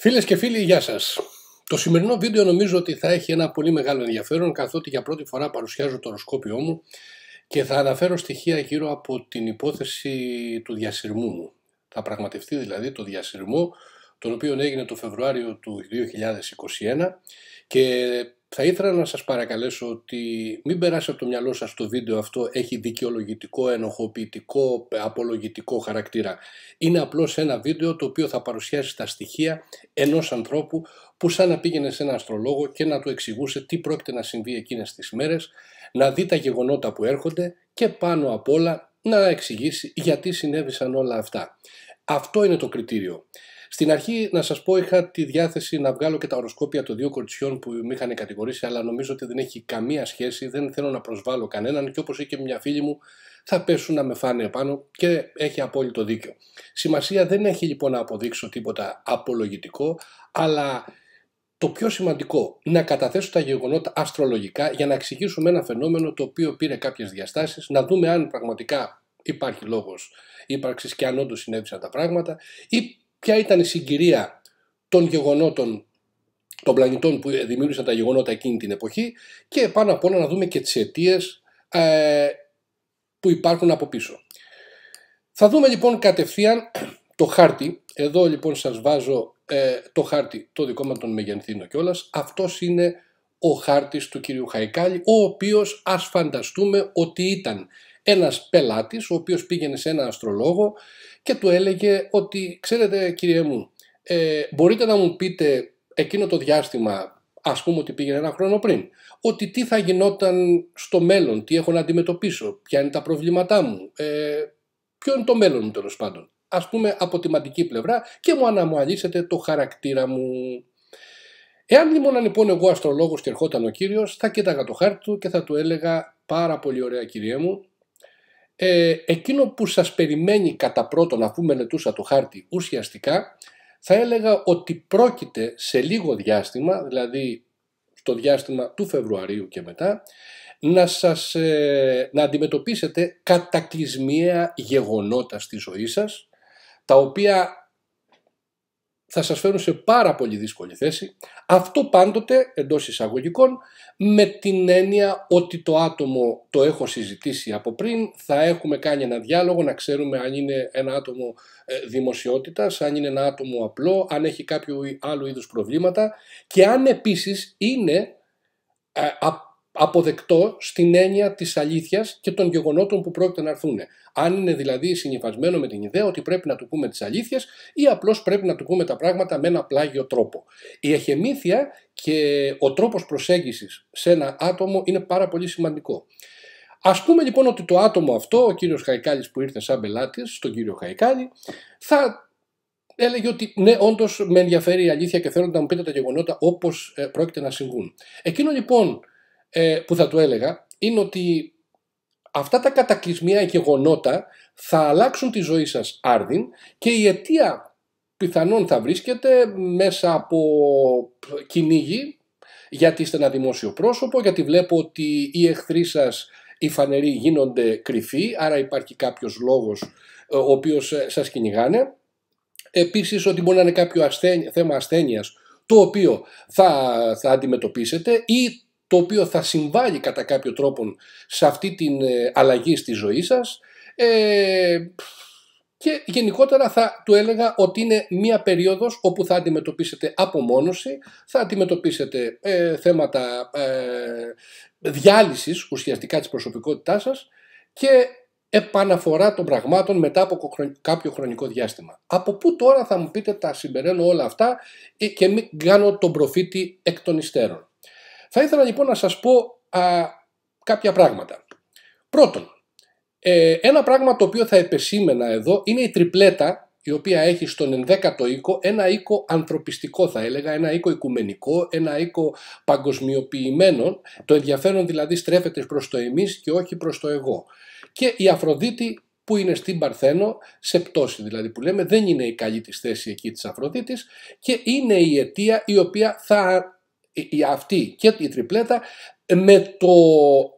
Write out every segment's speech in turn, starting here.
Φίλες και φίλοι, γεια σας. Το σημερινό βίντεο νομίζω ότι θα έχει ένα πολύ μεγάλο ενδιαφέρον καθότι για πρώτη φορά παρουσιάζω το οροσκόπιό μου και θα αναφέρω στοιχεία γύρω από την υπόθεση του διασυρμού μου. Θα πραγματευτεί δηλαδή το διασυρμό τον οποίο έγινε το Φεβρουάριο του 2021 και θα ήθελα να σας παρακαλέσω ότι μην περάσει από το μυαλό σας το βίντεο αυτό έχει δικαιολογητικό, ενοχοποιητικό, απολογητικό χαρακτήρα. Είναι απλώς ένα βίντεο το οποίο θα παρουσιάσει τα στοιχεία ενός ανθρώπου που σαν να πήγαινε σε έναν αστρολόγο και να του εξηγούσε τι πρόκειται να συμβεί εκείνες τις μέρες, να δει τα γεγονότα που έρχονται και πάνω απ' όλα να εξηγήσει γιατί συνέβησαν όλα αυτά. Αυτό είναι το κριτήριο. Στην αρχή, να σας πω, είχα τη διάθεση να βγάλω και τα οροσκόπια των δύο κοριτσιών που με είχαν κατηγορήσει, αλλά νομίζω ότι δεν έχει καμία σχέση, δεν θέλω να προσβάλλω κανέναν και όπως είχε μια φίλη μου, θα πέσουν να με φάνε επάνω και έχει απόλυτο δίκιο. Σημασία δεν έχει λοιπόν να αποδείξω τίποτα απολογητικό, αλλά το πιο σημαντικό, να καταθέσω τα γεγονότα αστρολογικά για να εξηγήσουμε ένα φαινόμενο το οποίο πήρε κάποιες διαστάσεις, να δούμε αν πραγματικά υπάρχει λόγος ύπαρξης και αν όντως συνέβησαν τα πράγματα ή ποια ήταν η συγκυρία των γεγονότων των πλανητών που δημιούργησαν τα γεγονότα εκείνη την εποχή και πάνω απ' όλα να δούμε και τις αιτίες ε, που υπάρχουν από πίσω. Θα δούμε λοιπόν κατευθείαν το χάρτη. Εδώ λοιπόν σας βάζω ε, το χάρτη, το δικό μας τον Μεγενθίνο κιόλας. Αυτός είναι ο χάρτης του κυρίου Χαϊκάλη, ο οποίος ας φανταστούμε ότι ήταν ένας πελάτης ο οποίος πήγαινε σε ένα αστρολόγο και του έλεγε ότι ξέρετε κύριε μου ε, μπορείτε να μου πείτε εκείνο το διάστημα ας πούμε ότι πήγαινε ένα χρόνο πριν ότι τι θα γινόταν στο μέλλον, τι έχω να αντιμετωπίσω, ποια είναι τα προβλήματά μου, ε, ποιο είναι το μέλλον μου τέλος πάντων ας πούμε από τη μαντική πλευρά και μου αναμουαλίσετε το χαρακτήρα μου. Εάν ήμουν λοιπόν εγώ αστρολόγος και ερχόταν ο κύριος, θα κοίταγα το χάρτη του και θα του έλεγα πάρα πολύ ωραία κύριε μου, ε, εκείνο που σας περιμένει κατά πρώτον αφού μελετούσα το χάρτη ουσιαστικά θα έλεγα ότι πρόκειται σε λίγο διάστημα, δηλαδή στο διάστημα του Φεβρουαρίου και μετά, να, σας, ε, να αντιμετωπίσετε κατακλυσμιαία γεγονότα στη ζωή σας, τα οποία θα σας φέρουν σε πάρα πολύ δύσκολη θέση. Αυτό πάντοτε εντός εισαγωγικών με την έννοια ότι το άτομο το έχω συζητήσει από πριν, θα έχουμε κάνει ένα διάλογο να ξέρουμε αν είναι ένα άτομο ε, δημοσιότητας, αν είναι ένα άτομο απλό, αν έχει κάποιο άλλο είδους προβλήματα και αν επίσης είναι ε, αποδεκτό στην έννοια της αλήθειας και των γεγονότων που πρόκειται να έρθουν. Αν είναι δηλαδή συνηθισμένο με την ιδέα ότι πρέπει να του πούμε τι αλήθειες ή απλώς πρέπει να του πούμε τα πράγματα με ένα πλάγιο τρόπο. Η εχεμήθεια και ο τρόπος προσέγγισης σε ένα άτομο είναι πάρα πολύ σημαντικό. Ας πούμε λοιπόν ότι το άτομο αυτό, ο κύριος Χαϊκάλης που ήρθε σαν πελάτης, στον κύριο Χαϊκάλη, θα έλεγε ότι ναι, όντως με ενδιαφέρει η αλήθεια και θέλω να μου πείτε τα γεγονότα όπως ε, πρόκειται να συμβούν. Εκείνο λοιπόν ε, που θα του έλεγα είναι ότι αυτά τα κατακλυσμία και γονότα θα αλλάξουν τη ζωή σας άρδιν και η αιτία πιθανόν θα βρίσκεται μέσα από κυνήγι γιατί είστε ένα δημόσιο πρόσωπο, γιατί βλέπω ότι οι εχθροί σας οι φανεροί γίνονται κρυφοί, άρα υπάρχει κάποιος λόγος ε, ο οποίος ε, σας κυνηγάνε. Επίσης ότι μπορεί να είναι κάποιο θέμα ασθένειας το οποίο θα, θα αντιμετωπίσετε ή το οποίο θα συμβάλλει κατά κάποιο τρόπο σε αυτή την ε, αλλαγή στη ζωή σας ε, και γενικότερα θα του έλεγα ότι είναι μία περίοδος όπου θα αντιμετωπίσετε απομόνωση, θα αντιμετωπίσετε ε, θέματα ε, διάλυσης ουσιαστικά της προσωπικότητάς σας και επαναφορά των πραγμάτων μετά από κάποιο χρονικό διάστημα. Από πού τώρα θα μου πείτε τα συμπεραίνω όλα αυτά ε, και μην κάνω τον προφήτη εκ των υστέρων. Θα ήθελα λοιπόν να σας πω α, κάποια πράγματα. Πρώτον, ε, ένα πράγμα το οποίο θα επεσήμενα εδώ είναι η τριπλέτα η οποία έχει στον ενδέκατο οίκο ένα οίκο ανθρωπιστικό θα έλεγα, ένα οίκο οικουμενικό, ένα οίκο παγκοσμιοποιημένο. Το ενδιαφέρον δηλαδή στρέφεται προς το εμείς και όχι προς το εγώ. Και η Αφροδίτη που είναι στην Παρθένο, σε πτώση δηλαδή που λέμε, δεν είναι η καλή της θέση εκεί της Αφροδίτης και είναι η αιτία η οποία θα αυτή και η τριπλέτα με το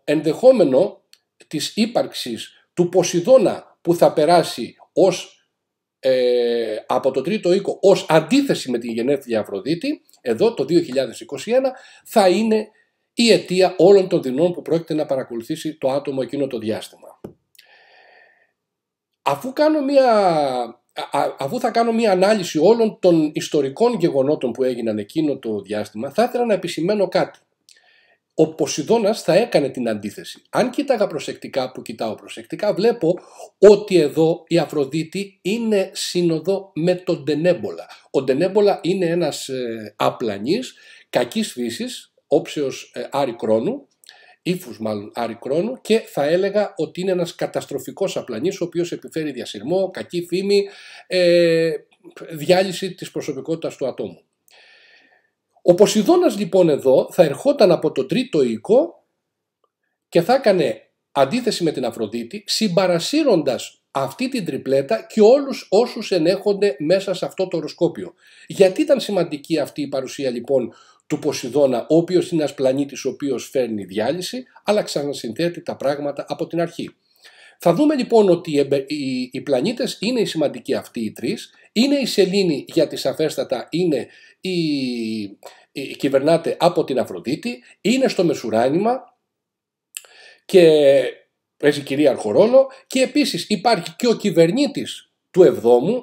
ενδεχόμενο της ύπαρξης του Ποσειδώνα που θα περάσει ως, ε, από το τρίτο οίκο ως αντίθεση με την γενέθλια Αφροδίτη εδώ το 2021 θα είναι η αιτία όλων των δεινών που πρόκειται να παρακολουθήσει το άτομο εκείνο το διάστημα. Αφού κάνω μια αφού θα κάνω μια ανάλυση όλων των ιστορικών γεγονότων που έγιναν εκείνο το διάστημα, θα ήθελα να επισημαίνω κάτι. Ο Ποσειδώνας θα έκανε την αντίθεση. Αν κοίταγα προσεκτικά που κοιτάω προσεκτικά, βλέπω ότι εδώ η Αφροδίτη είναι σύνοδο με τον Τενέμπολα. Ο Τενέμπολα είναι ένας ε, απλανής, κακής φύσης, όψεως ε, άρη ύφους μάλλον άρη κρόνου και θα έλεγα ότι είναι ένας καταστροφικός απλανής ο οποίος επιφέρει διασυρμό, κακή φήμη, ε, διάλυση της προσωπικότητας του ατόμου. Ο Ποσειδώνας λοιπόν εδώ θα ερχόταν από το τρίτο οίκο και θα έκανε αντίθεση με την Αφροδίτη συμπαρασύροντας αυτή την τριπλέτα και όλους όσους ενέχονται μέσα σε αυτό το οροσκόπιο. Γιατί ήταν σημαντική αυτή η παρουσία λοιπόν του Ποσειδώνα, ο οποίος είναι ένας πλανήτης ο οποίος φέρνει διάλυση, αλλά ξανασυνθέτει τα πράγματα από την αρχή. Θα δούμε λοιπόν ότι οι πλανήτες είναι οι σημαντικοί αυτοί οι τρεις, είναι η σελήνη γιατί σαφέστατα είναι η, η, κυβερνάται από την Αφροδίτη, είναι στο μεσουράνημα και παίζει κυρίαρχο ρόλο και επίσης υπάρχει και ο κυβερνήτης του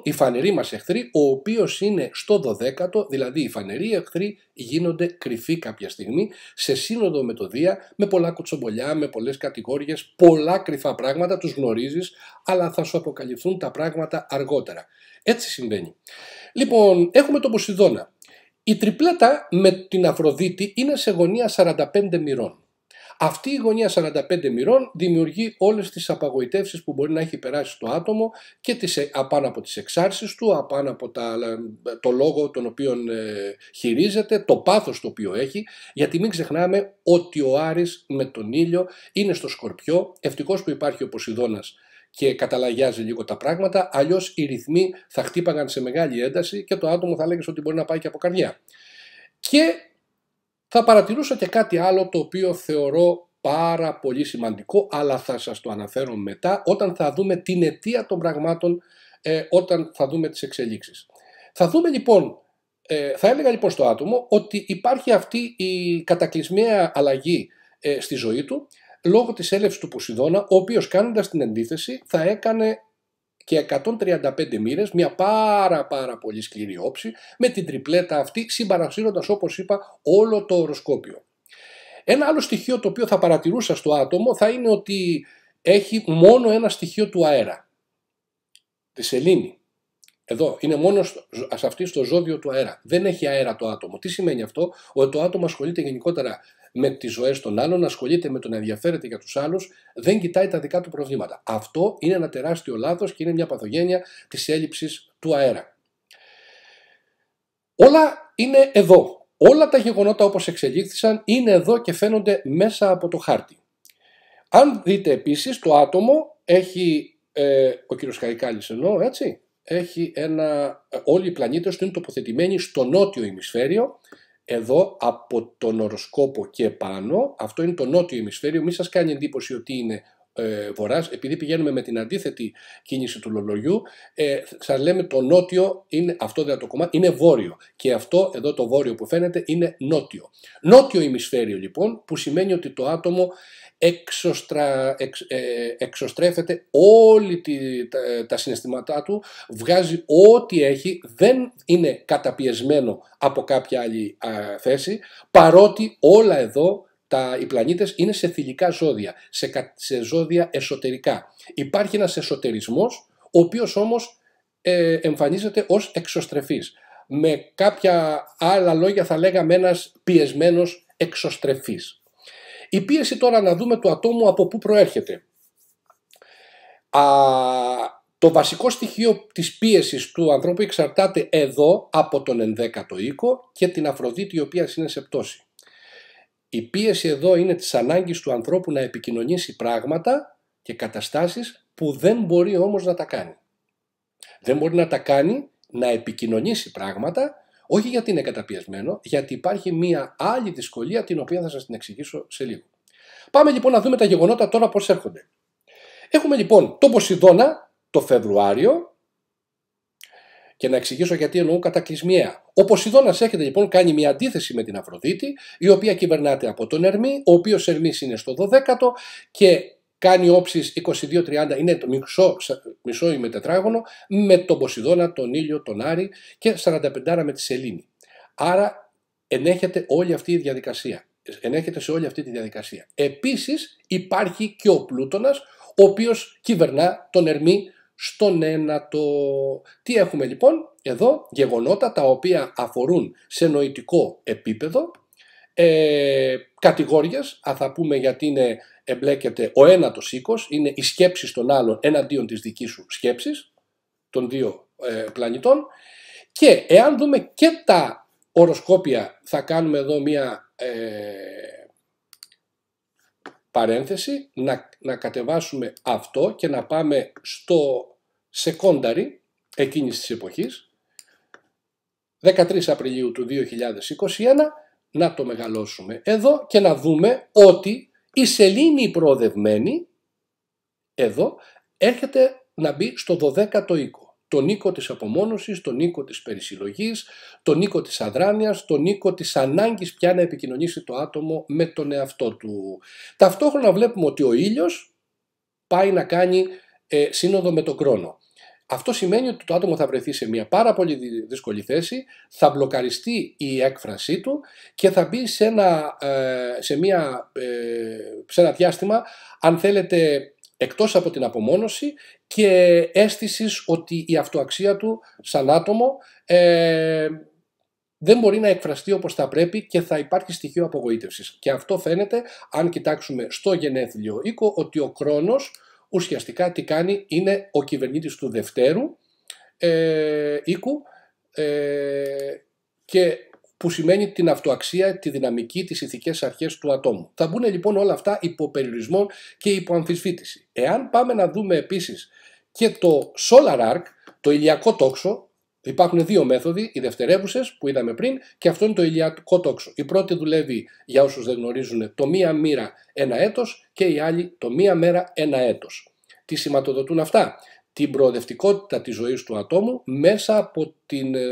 7 οι φανεροί μας εχθροί, ο οποίος είναι στο 12ο, δηλαδή οι φανεροί εχθροί γίνονται κρυφοί κάποια στιγμή, σε σύνοδο με το Δία, με πολλά κουτσομπολιά, με πολλές κατηγόριες, πολλά κρυφά πράγματα, τους γνωρίζεις, αλλά θα σου αποκαλυφθούν τα πράγματα αργότερα. Έτσι συμβαίνει. Λοιπόν, έχουμε τον Ποσειδώνα. Η τριπλέτα με την Αφροδίτη είναι σε γωνία 45 μοιρών. Αυτή η γωνία 45 μοιρών δημιουργεί όλες τις απαγοητεύσεις που μπορεί να έχει περάσει το άτομο και τις, ε, απάνω από τις εξάρσεις του, απάνω από το λόγο τον οποίο ε, χειρίζεται, το πάθος το οποίο έχει, γιατί μην ξεχνάμε ότι ο Άρης με τον ήλιο είναι στο σκορπιό, ευτυχώς που υπάρχει ο Ποσειδώνας και καταλαγιάζει λίγο τα πράγματα, αλλιώς οι ρυθμοί θα χτύπαγαν σε μεγάλη ένταση και το άτομο θα λέγεις ότι μπορεί να πάει και από καρδιά. Και θα παρατηρούσα και κάτι άλλο το οποίο θεωρώ πάρα πολύ σημαντικό, αλλά θα σας το αναφέρω μετά όταν θα δούμε την αιτία των πραγμάτων, ε, όταν θα δούμε τις εξελίξεις. Θα δούμε λοιπόν, ε, θα έλεγα λοιπόν στο άτομο ότι υπάρχει αυτή η κατακλυσμία αλλαγή ε, στη ζωή του, λόγω της έλευσης του Ποσειδώνα, ο οποίος κάνοντας την αντίθεση θα έκανε και 135 μοίρες, μια πάρα πάρα πολύ σκληρή όψη, με την τριπλέτα αυτή συμπαρασύροντας όπως είπα όλο το οροσκόπιο. Ένα άλλο στοιχείο το οποίο θα παρατηρούσα στο άτομο θα είναι ότι έχει μόνο ένα στοιχείο του αέρα. Τη σελήνη. Εδώ είναι μόνο σε αυτή στο ζώδιο του αέρα. Δεν έχει αέρα το άτομο. Τι σημαίνει αυτό, ότι το άτομο ασχολείται γενικότερα με τις ζωές των άλλων, ασχολείται με τον να ενδιαφέρεται για τους άλλους, δεν κοιτάει τα δικά του προβλήματα. Αυτό είναι ένα τεράστιο λάθος και είναι μια παθογένεια της έλλειψης του αέρα. Όλα είναι εδώ. Όλα τα γεγονότα όπως εξελίχθησαν είναι εδώ και φαίνονται μέσα από το χάρτη. Αν δείτε επίσης το άτομο έχει, ε, ο κύριος εννοώ έτσι, έχει ένα, ε, όλοι οι πλανήτες του είναι τοποθετημένοι στο νότιο ημισφαίριο εδώ από τον οροσκόπο και πάνω, αυτό είναι το νότιο ημισφαίριο, μην σας κάνει εντύπωση ότι είναι ε, επειδή πηγαίνουμε με την αντίθετη κίνηση του λολογιού, ε, λέμε το νότιο, είναι, αυτό δηλαδή το κομμάτι, είναι βόρειο. Και αυτό εδώ το βόρειο που φαίνεται είναι νότιο. Νότιο ημισφαίριο λοιπόν, που σημαίνει ότι το άτομο εξ, ε, εξωστρέφεται όλη τη, τα, συναισθήματά του, βγάζει ό,τι έχει, δεν είναι καταπιεσμένο από κάποια άλλη θέση, παρότι όλα εδώ τα, οι πλανήτες είναι σε θηλυκά ζώδια, σε, ζώδια εσωτερικά. Υπάρχει ένας εσωτερισμός, ο οποίος όμως ε, εμφανίζεται ως εξωστρεφής. Με κάποια άλλα λόγια θα λέγαμε ένας πιεσμένος εξωστρεφής. Η πίεση τώρα να δούμε του ατόμου από πού προέρχεται. Α, το βασικό στοιχείο της πίεσης του ανθρώπου εξαρτάται εδώ από τον 11ο οίκο και την Αφροδίτη η οποία είναι σε πτώση. Η πίεση εδώ είναι της ανάγκης του ανθρώπου να επικοινωνήσει πράγματα και καταστάσεις που δεν μπορεί όμως να τα κάνει. Δεν μπορεί να τα κάνει, να επικοινωνήσει πράγματα, όχι γιατί είναι καταπιεσμένο, γιατί υπάρχει μία άλλη δυσκολία την οποία θα σας την εξηγήσω σε λίγο. Πάμε λοιπόν να δούμε τα γεγονότα τώρα πώς έρχονται. Έχουμε λοιπόν τον Ποσειδώνα το Φεβρουάριο και να εξηγήσω γιατί εννοώ κατακλυσμιαία. Ο Ποσειδώνα έρχεται λοιπόν, κάνει μια αντίθεση με την Αφροδίτη, η οποία κυβερνάται από τον Ερμή, ο οποίος Ερμής είναι στο 12ο και κάνει όψεις 22-30, είναι το μισό, μισό τετράγωνο, με τον Ποσειδώνα, τον ήλιο, τον Άρη και 45 με τη Σελήνη. Άρα ενέχεται όλη αυτή η διαδικασία. Ενέχεται σε όλη αυτή τη διαδικασία. Επίσης υπάρχει και ο Πλούτονα, ο οποίος κυβερνά τον Ερμή στον ένατο. Τι έχουμε λοιπόν εδώ γεγονότα τα οποία αφορούν σε νοητικό επίπεδο ε, κατηγόριες, α, θα πούμε γιατί είναι, εμπλέκεται ο ένατος οίκος, είναι οι σκέψεις των άλλων εναντίον της δικής σου σκέψης, των δύο ε, πλανητών. Και εάν δούμε και τα οροσκόπια, θα κάνουμε εδώ μία ε, παρένθεση, να, να κατεβάσουμε αυτό και να πάμε στο κόνταρη εκείνης της εποχής, 13 Απριλίου του 2021, να το μεγαλώσουμε εδώ και να δούμε ότι η σελήνη προοδευμένη, εδώ, έρχεται να μπει στο 12ο οίκο. Το οίκο της απομόνωσης, τον οίκο της περισυλλογής, τον οίκο της αδράνειας, τον οίκο της ανάγκης πια να επικοινωνήσει το άτομο με τον εαυτό του. Ταυτόχρονα βλέπουμε ότι ο ήλιος πάει να κάνει ε, σύνοδο με τον χρόνο. Αυτό σημαίνει ότι το άτομο θα βρεθεί σε μια πάρα πολύ δύσκολη θέση, θα μπλοκαριστεί η έκφρασή του και θα μπει σε ένα, ε, σε μια, ε, σε ένα διάστημα, αν θέλετε, εκτός από την απομόνωση και αίσθησης ότι η αυτοαξία του σαν άτομο ε, δεν μπορεί να εκφραστεί όπως θα πρέπει και θα υπάρχει στοιχείο απογοήτευσης. Και αυτό φαίνεται αν κοιτάξουμε στο γενέθλιο οίκο ότι ο χρόνος ουσιαστικά τι κάνει είναι ο κυβερνήτης του Δευτέρου ε, οίκου ε, και που σημαίνει την αυτοαξία, τη δυναμική, τις ηθικές αρχές του ατόμου. Θα μπουν λοιπόν όλα αυτά υπό περιορισμό και υπό αμφισβήτηση. Εάν πάμε να δούμε επίσης και το Solar Arc, το ηλιακό τόξο, Υπάρχουν δύο μέθοδοι, οι δευτερεύουσες που είδαμε πριν και αυτό είναι το ηλιακό τόξο. Η πρώτη δουλεύει για όσους δεν γνωρίζουν το μία μοίρα ένα έτος και η άλλη το μία μέρα ένα έτος. Τι σηματοδοτούν αυτά, την προοδευτικότητα της ζωής του ατόμου μέσα από την, ε,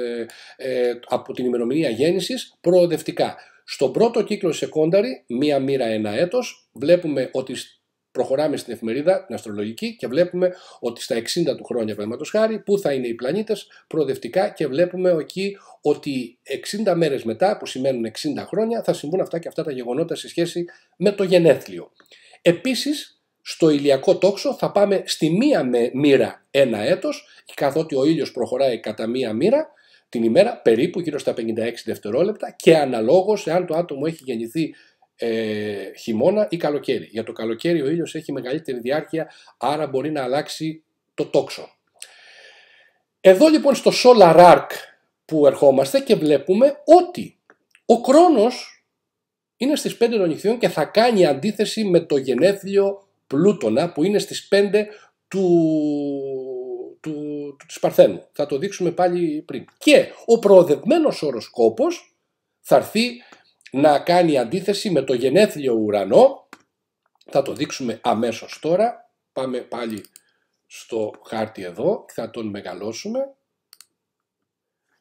ε, από την ημερομηνία γέννησης προοδευτικά. Στον πρώτο κύκλο σε κόνταρη, μία μοίρα ένα έτος, βλέπουμε ότι προχωράμε στην εφημερίδα, την αστρολογική, και βλέπουμε ότι στα 60 του χρόνια, παραδείγματος χάρη, πού θα είναι οι πλανήτες προοδευτικά και βλέπουμε εκεί ότι 60 μέρες μετά, που σημαίνουν 60 χρόνια, θα συμβούν αυτά και αυτά τα γεγονότα σε σχέση με το γενέθλιο. Επίσης, στο ηλιακό τόξο θα πάμε στη μία μοίρα ένα έτος, καθότι ο ήλιος προχωράει κατά μία μοίρα την ημέρα, περίπου γύρω στα 56 δευτερόλεπτα και αναλόγως εάν το άτομο έχει γεννηθεί ε, χειμώνα ή καλοκαίρι. Για το καλοκαίρι ο ήλιος έχει μεγαλύτερη διάρκεια, άρα μπορεί να αλλάξει το τόξο. Εδώ λοιπόν στο Solar Arc που ερχόμαστε και βλέπουμε ότι ο Κρόνος είναι στις 5 των νυχτιών και θα κάνει αντίθεση με το γενέθλιο Πλούτονα που είναι στις 5 του, του, του, της Παρθένου. Θα το δείξουμε πάλι πριν. Και ο προοδευμένος οροσκόπος θα έρθει να κάνει αντίθεση με το γενέθλιο ουρανό. Θα το δείξουμε αμέσως τώρα. Πάμε πάλι στο χάρτη εδώ, θα τον μεγαλώσουμε.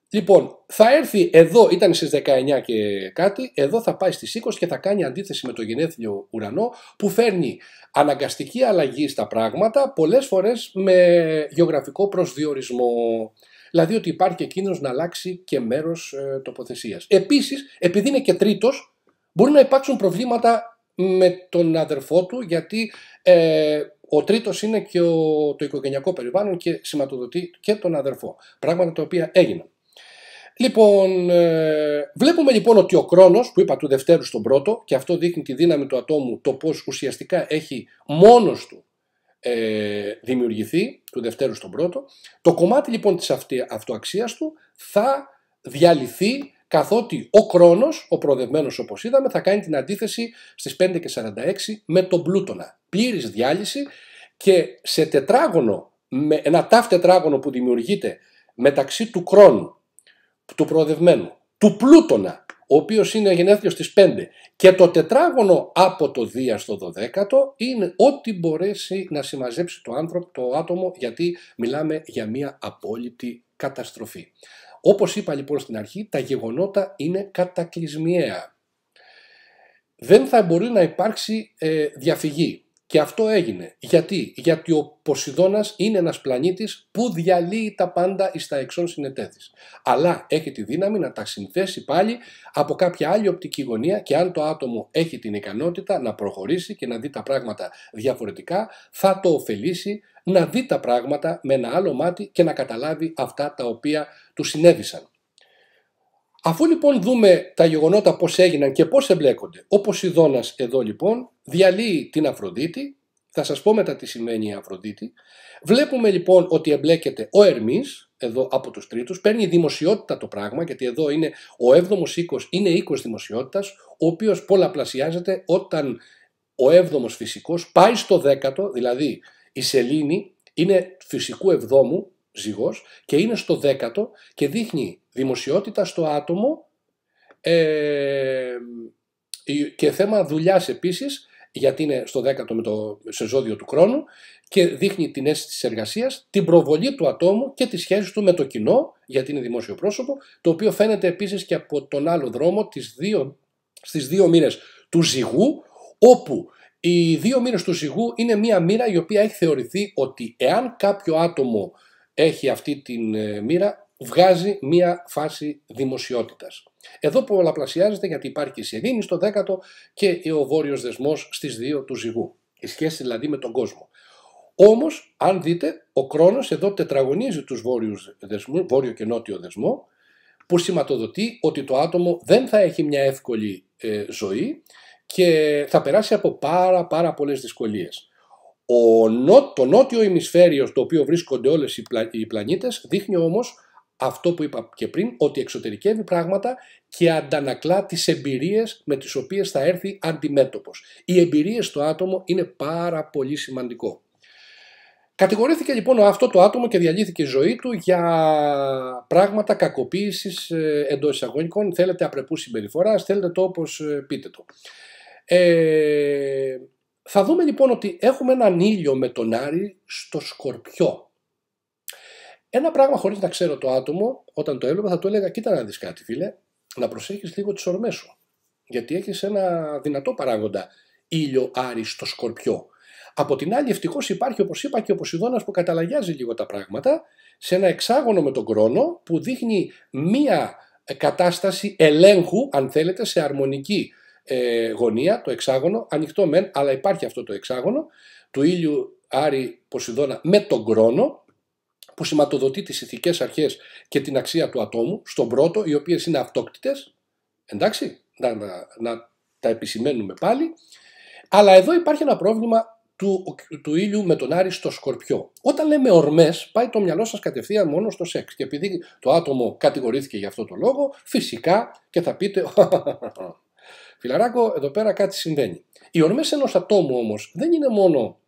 Λοιπόν, θα έρθει εδώ, ήταν στις 19 και κάτι, εδώ θα πάει στις 20 και θα κάνει αντίθεση με το γενέθλιο ουρανό που φέρνει αναγκαστική αλλαγή στα πράγματα, πολλές φορές με γεωγραφικό προσδιορισμό δηλαδή ότι υπάρχει και κίνδυνος να αλλάξει και μέρος ε, τοποθεσίας. Επίσης, επειδή είναι και τρίτος, μπορεί να υπάρξουν προβλήματα με τον αδερφό του, γιατί ε, ο τρίτος είναι και ο, το οικογενειακό περιβάλλον και σηματοδοτεί και τον αδερφό. Πράγματα τα οποία έγιναν. Λοιπόν, ε, βλέπουμε λοιπόν ότι ο χρόνο που είπα του Δευτέρου στον πρώτο, και αυτό δείχνει τη δύναμη του ατόμου, το πώ ουσιαστικά έχει μόνος του ε, δημιουργηθεί, του δευτέρου στον πρώτο. Το κομμάτι λοιπόν της αυτή, αυτοαξίας του θα διαλυθεί καθότι ο Κρόνος, ο προοδευμένος όπως είδαμε, θα κάνει την αντίθεση στις 5 και 46 με τον Πλούτονα. Πλήρης διάλυση και σε τετράγωνο, με ένα τάφ τετράγωνο που δημιουργείται μεταξύ του Κρόνου, του προοδευμένου, του Πλούτονα ο οποίος είναι γενέθλιος στις 5 και το τετράγωνο από το 2 στο 12ο είναι ό,τι μπορέσει να συμμαζέψει το, άνθρωπο, το άτομο γιατί μιλάμε για μια απόλυτη καταστροφή. Όπως είπα λοιπόν στην αρχή, τα γεγονότα είναι κατακλυσμιαία. Δεν θα μπορεί να υπάρξει ε, διαφυγή. Και αυτό έγινε. Γιατί, Γιατί ο Ποσειδώνας είναι ένας πλανήτης που διαλύει τα πάντα εις τα εξών συνετέθης. Αλλά έχει τη δύναμη να τα συνθέσει πάλι από κάποια άλλη οπτική γωνία και αν το άτομο έχει την ικανότητα να προχωρήσει και να δει τα πράγματα διαφορετικά, θα το ωφελήσει να δει τα πράγματα με ένα άλλο μάτι και να καταλάβει αυτά τα οποία του συνέβησαν. Αφού λοιπόν δούμε τα γεγονότα πώς έγιναν και πώς εμπλέκονται, ο Ποσειδώνας εδώ λοιπόν διαλύει την Αφροδίτη, θα σας πω μετά τι σημαίνει η Αφροδίτη, βλέπουμε λοιπόν ότι εμπλέκεται ο Ερμής, εδώ από τους τρίτους, παίρνει δημοσιότητα το πράγμα, γιατί εδώ είναι ο 7ο είκο είναι είκο τη δημοσιότητα, ο οίκος, είναι οίκος δημοσιότητας, ο οποίος πολλαπλασιάζεται όταν ο 7 ο φυσικός πάει στο δέκατο, δηλαδή η σελήνη είναι φυσικού 7ου ζυγός και είναι στο 10ο και δείχνει δημοσιότητα στο άτομο ε, και θέμα δουλειάς επίσης, γιατί είναι στο δέκατο με το σεζόδιο του χρόνου και δείχνει την αίσθηση της εργασίας, την προβολή του ατόμου και τη σχέση του με το κοινό, γιατί είναι δημόσιο πρόσωπο, το οποίο φαίνεται επίσης και από τον άλλο δρόμο τις δύο, στις δύο του ζυγού, όπου οι δύο μοίρες του ζυγού είναι μία μοίρα η οποία έχει θεωρηθεί ότι εάν κάποιο άτομο έχει αυτή την ε, μοίρα, βγάζει μία φάση δημοσιότητας. Εδώ πολλαπλασιάζεται γιατί υπάρχει η σελήνη στο 10ο και ο βόρειος δεσμός στις 2 του ζυγού. Η σχέση δηλαδή με τον κόσμο. Όμως, αν δείτε, ο χρόνος εδώ τετραγωνίζει τους βόρειους, δεσμού, βόρειο και νότιο δεσμό, που σηματοδοτεί ότι το άτομο δεν θα έχει μια εύκολη ε, ζωή και θα περάσει από πάρα πάρα πολλές δυσκολίες. Ο, το νότιο ημισφαίριο στο οποίο βρίσκονται όλες οι, πλανήτες δείχνει όμως αυτό που είπα και πριν, ότι εξωτερικεύει πράγματα και αντανακλά τις εμπειρίες με τις οποίες θα έρθει αντιμέτωπος. Οι εμπειρίες στο άτομο είναι πάρα πολύ σημαντικό. Κατηγορήθηκε λοιπόν αυτό το άτομο και διαλύθηκε η ζωή του για πράγματα κακοποίησης ε, εντός εισαγωγικών. Θέλετε απρεπούς συμπεριφοράς, θέλετε το όπως ε, πείτε το. Ε, θα δούμε λοιπόν ότι έχουμε έναν ήλιο με τον Άρη στο Σκορπιό. Ένα πράγμα χωρίς να ξέρω το άτομο, όταν το έβλεπα, θα του έλεγα: Κοίτα να δεις κάτι, φίλε, να προσέχεις λίγο τις ορμές σου. Γιατί έχεις ένα δυνατό παράγοντα ήλιο, άρι στο σκορπιό. Από την άλλη, ευτυχώς υπάρχει, όπως είπα, και ο Ποσειδώνας που καταλαγιάζει λίγο τα πράγματα σε ένα εξάγωνο με τον Κρόνο που δείχνει μία κατάσταση ελέγχου, αν θέλετε, σε αρμονική ε, γωνία, το εξάγωνο, ανοιχτό μεν, αλλά υπάρχει αυτό το εξάγωνο του ήλιου Άρη Ποσειδώνα με τον Κρόνο που σηματοδοτεί τις ηθικές αρχές και την αξία του ατόμου, στον πρώτο, οι οποίες είναι αυτόκτητες. εντάξει, να, να, τα επισημαίνουμε πάλι, αλλά εδώ υπάρχει ένα πρόβλημα του, του ήλιου με τον Άρη στο Σκορπιό. Όταν λέμε ορμές, πάει το μυαλό σας κατευθείαν μόνο στο σεξ. Και επειδή το άτομο κατηγορήθηκε για αυτό το λόγο, φυσικά και θα πείτε. Φιλαράκο, εδώ πέρα κάτι συμβαίνει. Οι ορμές ενός ατόμου όμως δεν είναι μόνο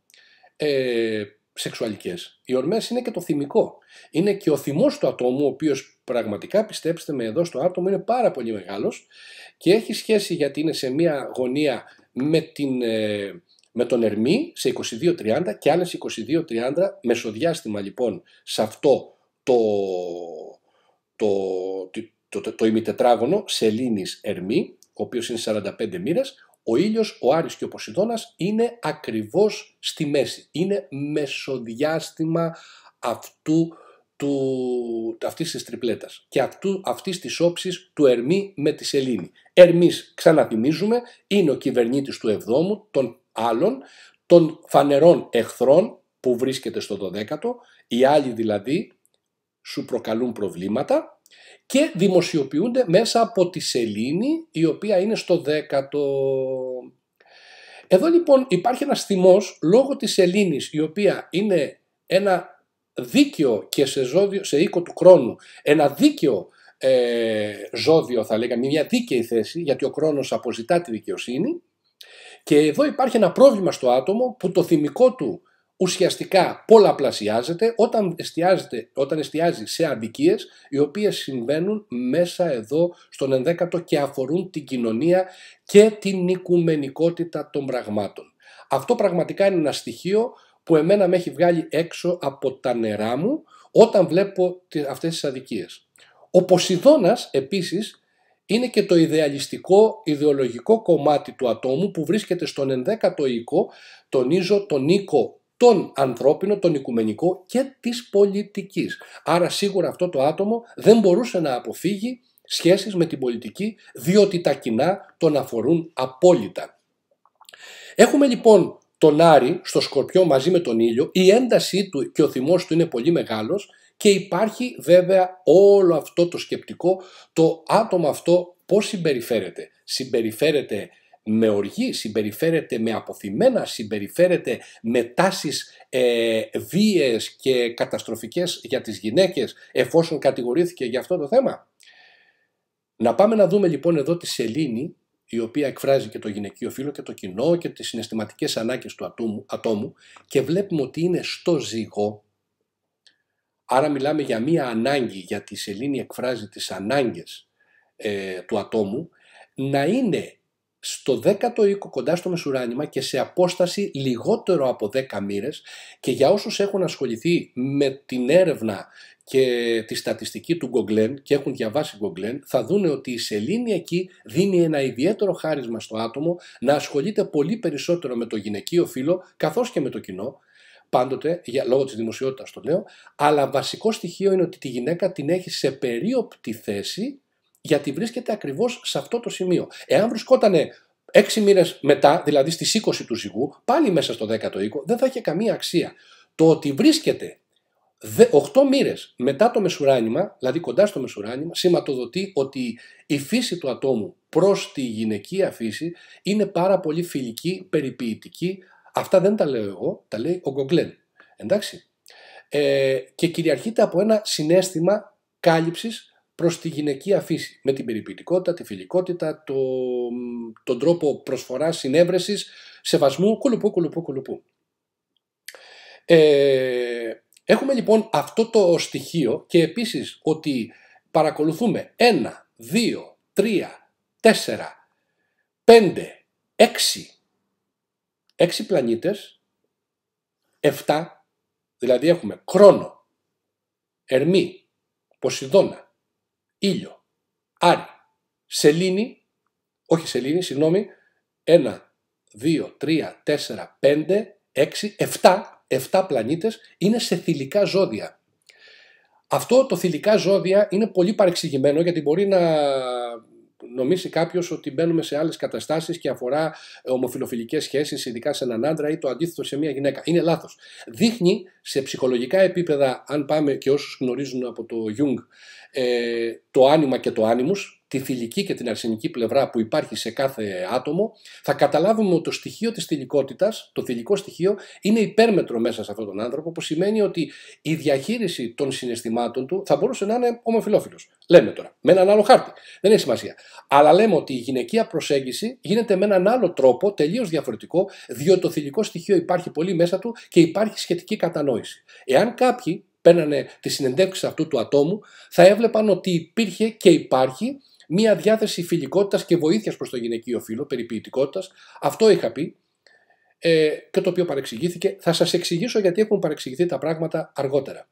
ε, οι ορμές είναι και το θυμικό. Είναι και ο θυμός του ατόμου, ο οποίος πραγματικά πιστέψτε με εδώ στο άτομο είναι πάρα πολύ μεγάλος και έχει σχέση γιατί είναι σε μια γωνία με, την, ε, με τον ερμή σε 22-30 και άλλες 22-30 μεσοδιάστημα λοιπόν σε αυτό το, το, το, το, το ημιτετράγωνο σελήνης ερμή ο οποίος είναι 45 μοίρες, ο ήλιος, ο Άρης και ο Ποσειδώνας είναι ακριβώς στη μέση. Είναι μεσοδιάστημα αυτού του, αυτής της τριπλέτας και αυτού, αυτής της όψης του Ερμή με τη Σελήνη. Ερμής, ξαναθυμίζουμε, είναι ο κυβερνήτης του Εβδόμου, των άλλων, των φανερών εχθρών που βρίσκεται στο 12ο, οι άλλοι δηλαδή σου προκαλούν προβλήματα και δημοσιοποιούνται μέσα από τη σελήνη η οποία είναι στο δέκατο. Εδώ λοιπόν υπάρχει ένας θυμός λόγω της σελήνης η οποία είναι ένα δίκαιο και σε, ζώδιο, σε οίκο του χρόνου, ένα δίκαιο ε, ζώδιο θα λέγαμε, μια δίκαιη θέση γιατί ο χρόνος αποζητά τη δικαιοσύνη και εδώ υπάρχει ένα πρόβλημα στο άτομο που το θυμικό του ουσιαστικά πολλαπλασιάζεται όταν, όταν εστιάζει σε αδικίες οι οποίες συμβαίνουν μέσα εδώ στον 11ο και αφορούν την κοινωνία και την οικουμενικότητα των πραγμάτων. Αυτό πραγματικά είναι ένα στοιχείο που εμένα με έχει βγάλει έξω από τα νερά μου όταν βλέπω αυτές τις αδικίες. Ο Ποσειδώνας επίσης είναι και το ιδεαλιστικό, ιδεολογικό κομμάτι του ατόμου που βρίσκεται στον 11ο οίκο, τονίζω τον οίκο τον ανθρώπινο, τον οικουμενικό και της πολιτικής. Άρα σίγουρα αυτό το άτομο δεν μπορούσε να αποφύγει σχέσεις με την πολιτική, διότι τα κοινά τον αφορούν απόλυτα. Έχουμε λοιπόν τον Άρη στο Σκορπιό μαζί με τον ήλιο, η έντασή του και ο θυμός του είναι πολύ μεγάλος και υπάρχει βέβαια όλο αυτό το σκεπτικό, το άτομο αυτό πώς συμπεριφέρεται. Συμπεριφέρεται με οργή, συμπεριφέρεται με αποθυμένα, συμπεριφέρεται με τάσεις ε, και καταστροφικές για τις γυναίκες εφόσον κατηγορήθηκε για αυτό το θέμα. Να πάμε να δούμε λοιπόν εδώ τη σελήνη η οποία εκφράζει και το γυναικείο φίλο και το κοινό και τις συναισθηματικές ανάγκες του ατόμου, και βλέπουμε ότι είναι στο ζυγό. Άρα μιλάμε για μία ανάγκη, γιατί η σελήνη εκφράζει τις ανάγκες ε, του ατόμου, να είναι στο 10ο οίκο κοντά στο μεσουράνιμα και σε απόσταση λιγότερο από 10 μοίρες και για όσους έχουν ασχοληθεί με την έρευνα και τη στατιστική του Γκογκλέν και έχουν διαβάσει Γκογκλέν θα δούνε ότι η σελήνη εκεί δίνει ένα ιδιαίτερο χάρισμα στο άτομο να ασχολείται πολύ περισσότερο με το γυναικείο φύλλο καθώς και με το κοινό πάντοτε, για, λόγω της δημοσιότητας το λέω, αλλά βασικό στοιχείο είναι ότι τη γυναίκα την έχει σε περίοπτη θέση γιατί βρίσκεται ακριβώς σε αυτό το σημείο. Εάν βρισκόταν έξι μήνες μετά, δηλαδή στις 20 του ζυγού, πάλι μέσα στο 10ο οίκο, δεν θα είχε καμία αξία. Το ότι βρίσκεται 8 μοίρες μετά το μεσουράνημα, δηλαδή κοντά στο μεσουράνημα, σηματοδοτεί ότι η φύση του ατόμου προς τη γυναικεία φύση είναι πάρα πολύ φιλική, περιποιητική. Αυτά δεν τα λέω εγώ, τα λέει ο Γκογκλέν. Εντάξει. Ε, και κυριαρχείται από ένα συνέστημα κάλυψης προς τη γυναική αφήση με την περιποιητικότητα, τη φιλικότητα, το, τον τρόπο προσφοράς, συνέβρεσης, σεβασμού, κουλουπού, κουλουπού, κουλουπού. Ε, έχουμε λοιπόν αυτό το στοιχείο και επίσης ότι παρακολουθούμε ένα, δύο, τρία, τέσσερα, πέντε, έξι, έξι πλανήτες, εφτά, δηλαδή έχουμε χρόνο, ερμή, Ποσειδώνα, ήλιο, άρι, σελήνη, όχι σελήνη, συγγνώμη, 1, 2, 3, 4, 5, 6, 7, 7 πλανήτες είναι σε θηλυκά ζώδια. Αυτό το θηλυκά ζώδια είναι πολύ παρεξηγημένο γιατί μπορεί να νομίσει κάποιος ότι μπαίνουμε σε άλλες καταστάσεις και αφορά ε, ομοφιλοφιλικές σχέσεις, ειδικά σε έναν άντρα ή το αντίθετο σε μια γυναίκα. Είναι λάθος. Δείχνει σε ψυχολογικά επίπεδα, αν πάμε και όσους γνωρίζουν από το Jung, ε, το άνοιγμα και το άνοιμου, τη θηλυκή και την αρσενική πλευρά που υπάρχει σε κάθε άτομο, θα καταλάβουμε ότι το στοιχείο της θηλυκότητας, το θηλυκό στοιχείο, είναι υπέρμετρο μέσα σε αυτόν τον άνθρωπο, που σημαίνει ότι η διαχείριση των συναισθημάτων του θα μπορούσε να είναι ομοφιλόφιλος. Λέμε τώρα, με έναν άλλο χάρτη. Δεν έχει σημασία. Αλλά λέμε ότι η γυναικεία προσέγγιση γίνεται με έναν άλλο τρόπο, τελείως διαφορετικό, διότι το θηλυκό στοιχείο υπάρχει πολύ μέσα του και υπάρχει σχετική κατανόηση. Εάν κάποιοι παίρνανε τη συνεντεύξη αυτού του ατόμου, θα έβλεπαν ότι υπήρχε και υπάρχει μία διάθεση φιλικότητας και βοήθειας προς το γυναικείο φύλλο, περιποιητικότητας. Αυτό είχα πει ε, και το οποίο παρεξηγήθηκε. Θα σας εξηγήσω γιατί έχουν παρεξηγηθεί τα πράγματα αργότερα.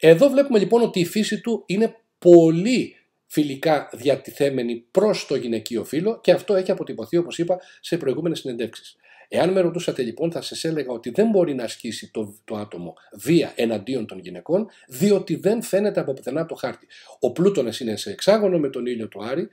Εδώ βλέπουμε λοιπόν ότι η φύση του είναι πολύ φιλικά διατηθέμενη προς το γυναικείο φύλλο και αυτό έχει αποτυπωθεί, όπως είπα, σε προηγούμενες συνεντεύξεις. Εάν με ρωτούσατε λοιπόν, θα σας έλεγα ότι δεν μπορεί να ασκήσει το, το άτομο βία εναντίον των γυναικών, διότι δεν φαίνεται από πουθενά το χάρτη. Ο Πλούτονα είναι σε εξάγωνο με τον ήλιο του Άρη.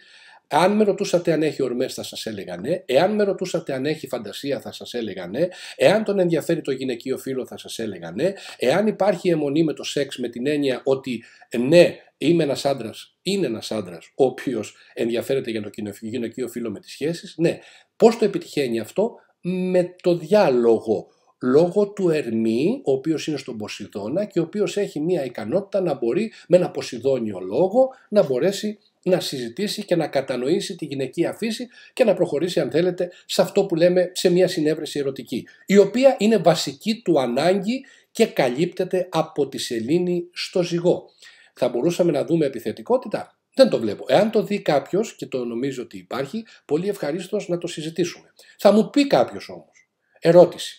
Αν με ρωτούσατε αν έχει ορμές, θα σας έλεγα ναι. Εάν με ρωτούσατε αν έχει φαντασία, θα σας έλεγα ναι. Εάν τον ενδιαφέρει το γυναικείο φύλλο, θα σας έλεγα ναι. Εάν υπάρχει αιμονή με το σεξ, με την έννοια ότι ναι, είμαι ένας άντρας, είναι ένας άντρας, ο οποίος ενδιαφέρεται για το γυναικείο φίλο με τις σχέσεις, ναι. Πώς το επιτυχαίνει αυτό, με το διάλογο λόγω του Ερμή, ο οποίος είναι στον Ποσειδώνα και ο οποίος έχει μια ικανότητα να μπορεί με ένα Ποσειδώνιο λόγο να μπορέσει να συζητήσει και να κατανοήσει τη γυναικεία φύση και να προχωρήσει αν θέλετε σε αυτό που λέμε σε μια συνέβρεση ερωτική η οποία είναι βασική του ανάγκη και καλύπτεται από τη σελήνη στο ζυγό. Θα μπορούσαμε να δούμε επιθετικότητα, δεν το βλέπω. Εάν το δει κάποιος και το νομίζω ότι υπάρχει, πολύ ευχαρίστως να το συζητήσουμε. Θα μου πει κάποιος όμως. Ερώτηση.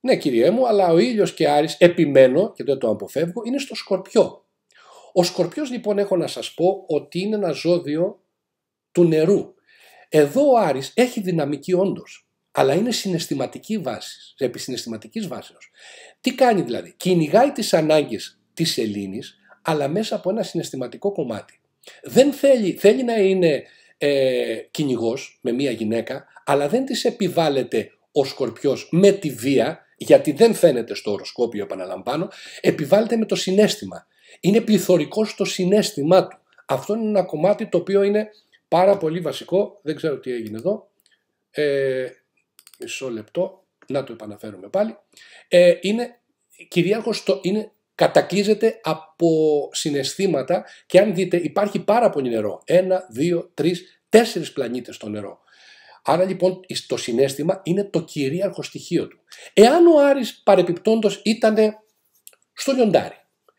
Ναι, κύριέ μου, αλλά ο ήλιος και Άρης επιμένω και δεν το αποφεύγω, είναι στο Σκορπιό. Ο Σκορπιός λοιπόν έχω να σας πω ότι είναι ένα ζώδιο του νερού. Εδώ ο Άρης έχει δυναμική όντως, αλλά είναι συναισθηματική βάσης, επί συναισθηματικής βάση. Τι κάνει δηλαδή, κυνηγάει τις ανάγκες της Ελλήνης, αλλά μέσα από ένα συναισθηματικό κομμάτι. Δεν θέλει, θέλει να είναι ε, κυνηγός με μία γυναίκα, αλλά δεν της επιβάλλεται ο Σκορπιός με τη βία, γιατί δεν φαίνεται στο οροσκόπιο, επαναλαμβάνω, επιβάλλεται με το συνέστημα. Είναι πληθωρικό στο συνέστημά του. Αυτό είναι ένα κομμάτι το οποίο είναι πάρα πολύ βασικό. Δεν ξέρω τι έγινε εδώ. Ε, μισό λεπτό, να το επαναφέρουμε πάλι. Ε, είναι κυρίαρχος, είναι Κατακλείζεται από συναισθήματα και αν δείτε υπάρχει πάρα πολύ νερό. Ένα, δύο, τρεις, τέσσερις πλανήτες στο νερό. Άρα λοιπόν το συνέστημα είναι το κυρίαρχο στοιχείο του. Εάν ο Άρης παρεπιπτόντος ήταν στο λιοντάρι,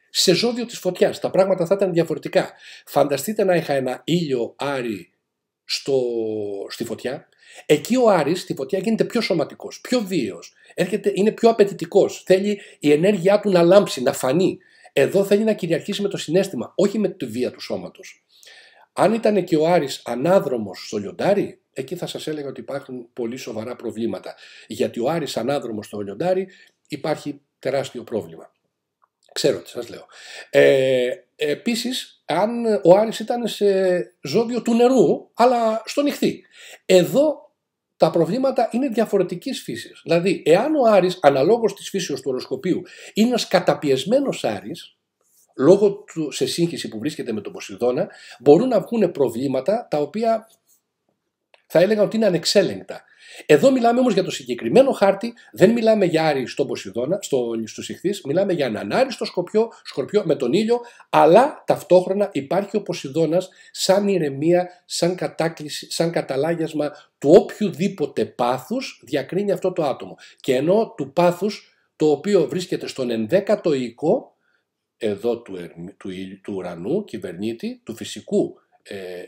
σε ζώδιο της φωτιάς, τα πράγματα θα ήταν διαφορετικά. Φανταστείτε να είχα ένα ήλιο Άρη στο, στη φωτιά Εκεί ο Άρης στη φωτιά γίνεται πιο σωματικός, πιο βίαιος, είναι πιο απαιτητικός. θέλει η ενέργειά του να λάμψει, να φανεί. Εδώ θέλει να κυριαρχήσει με το συνέστημα, όχι με τη βία του σώματος. Αν ήταν και ο Άρης ανάδρομος στο λιοντάρι, εκεί θα σας έλεγα ότι υπάρχουν πολύ σοβαρά προβλήματα. Γιατί ο Άρης ανάδρομος στο λιοντάρι υπάρχει τεράστιο πρόβλημα. Ξέρω τι σας λέω. Ε, επίσης, αν ο Άρης ήταν σε ζώδιο του νερού, αλλά στο νυχτή. Εδώ τα προβλήματα είναι διαφορετικής φύσης. Δηλαδή, εάν ο Άρης, αναλόγως της φύση του οροσκοπίου, είναι ένας καταπιεσμένος Άρης, λόγω του, σε σύγχυση που βρίσκεται με τον Ποσειδώνα, μπορούν να βγουν προβλήματα τα οποία θα έλεγα ότι είναι ανεξέλεγκτα. Εδώ μιλάμε όμως για το συγκεκριμένο χάρτη, δεν μιλάμε για Άρη στον Ποσειδώνα, στο, στους μιλάμε για έναν άριστο στο σκοπιό, σκορπιό με τον ήλιο, αλλά ταυτόχρονα υπάρχει ο Ποσειδώνας σαν ηρεμία, σαν κατάκληση, σαν καταλάγιασμα του οποιοδήποτε πάθους διακρίνει αυτό το άτομο. Και ενώ του πάθους, το οποίο βρίσκεται στον 11ο οικό, εδώ του, του, του ουρανού, κυβερνήτη, του φυσικού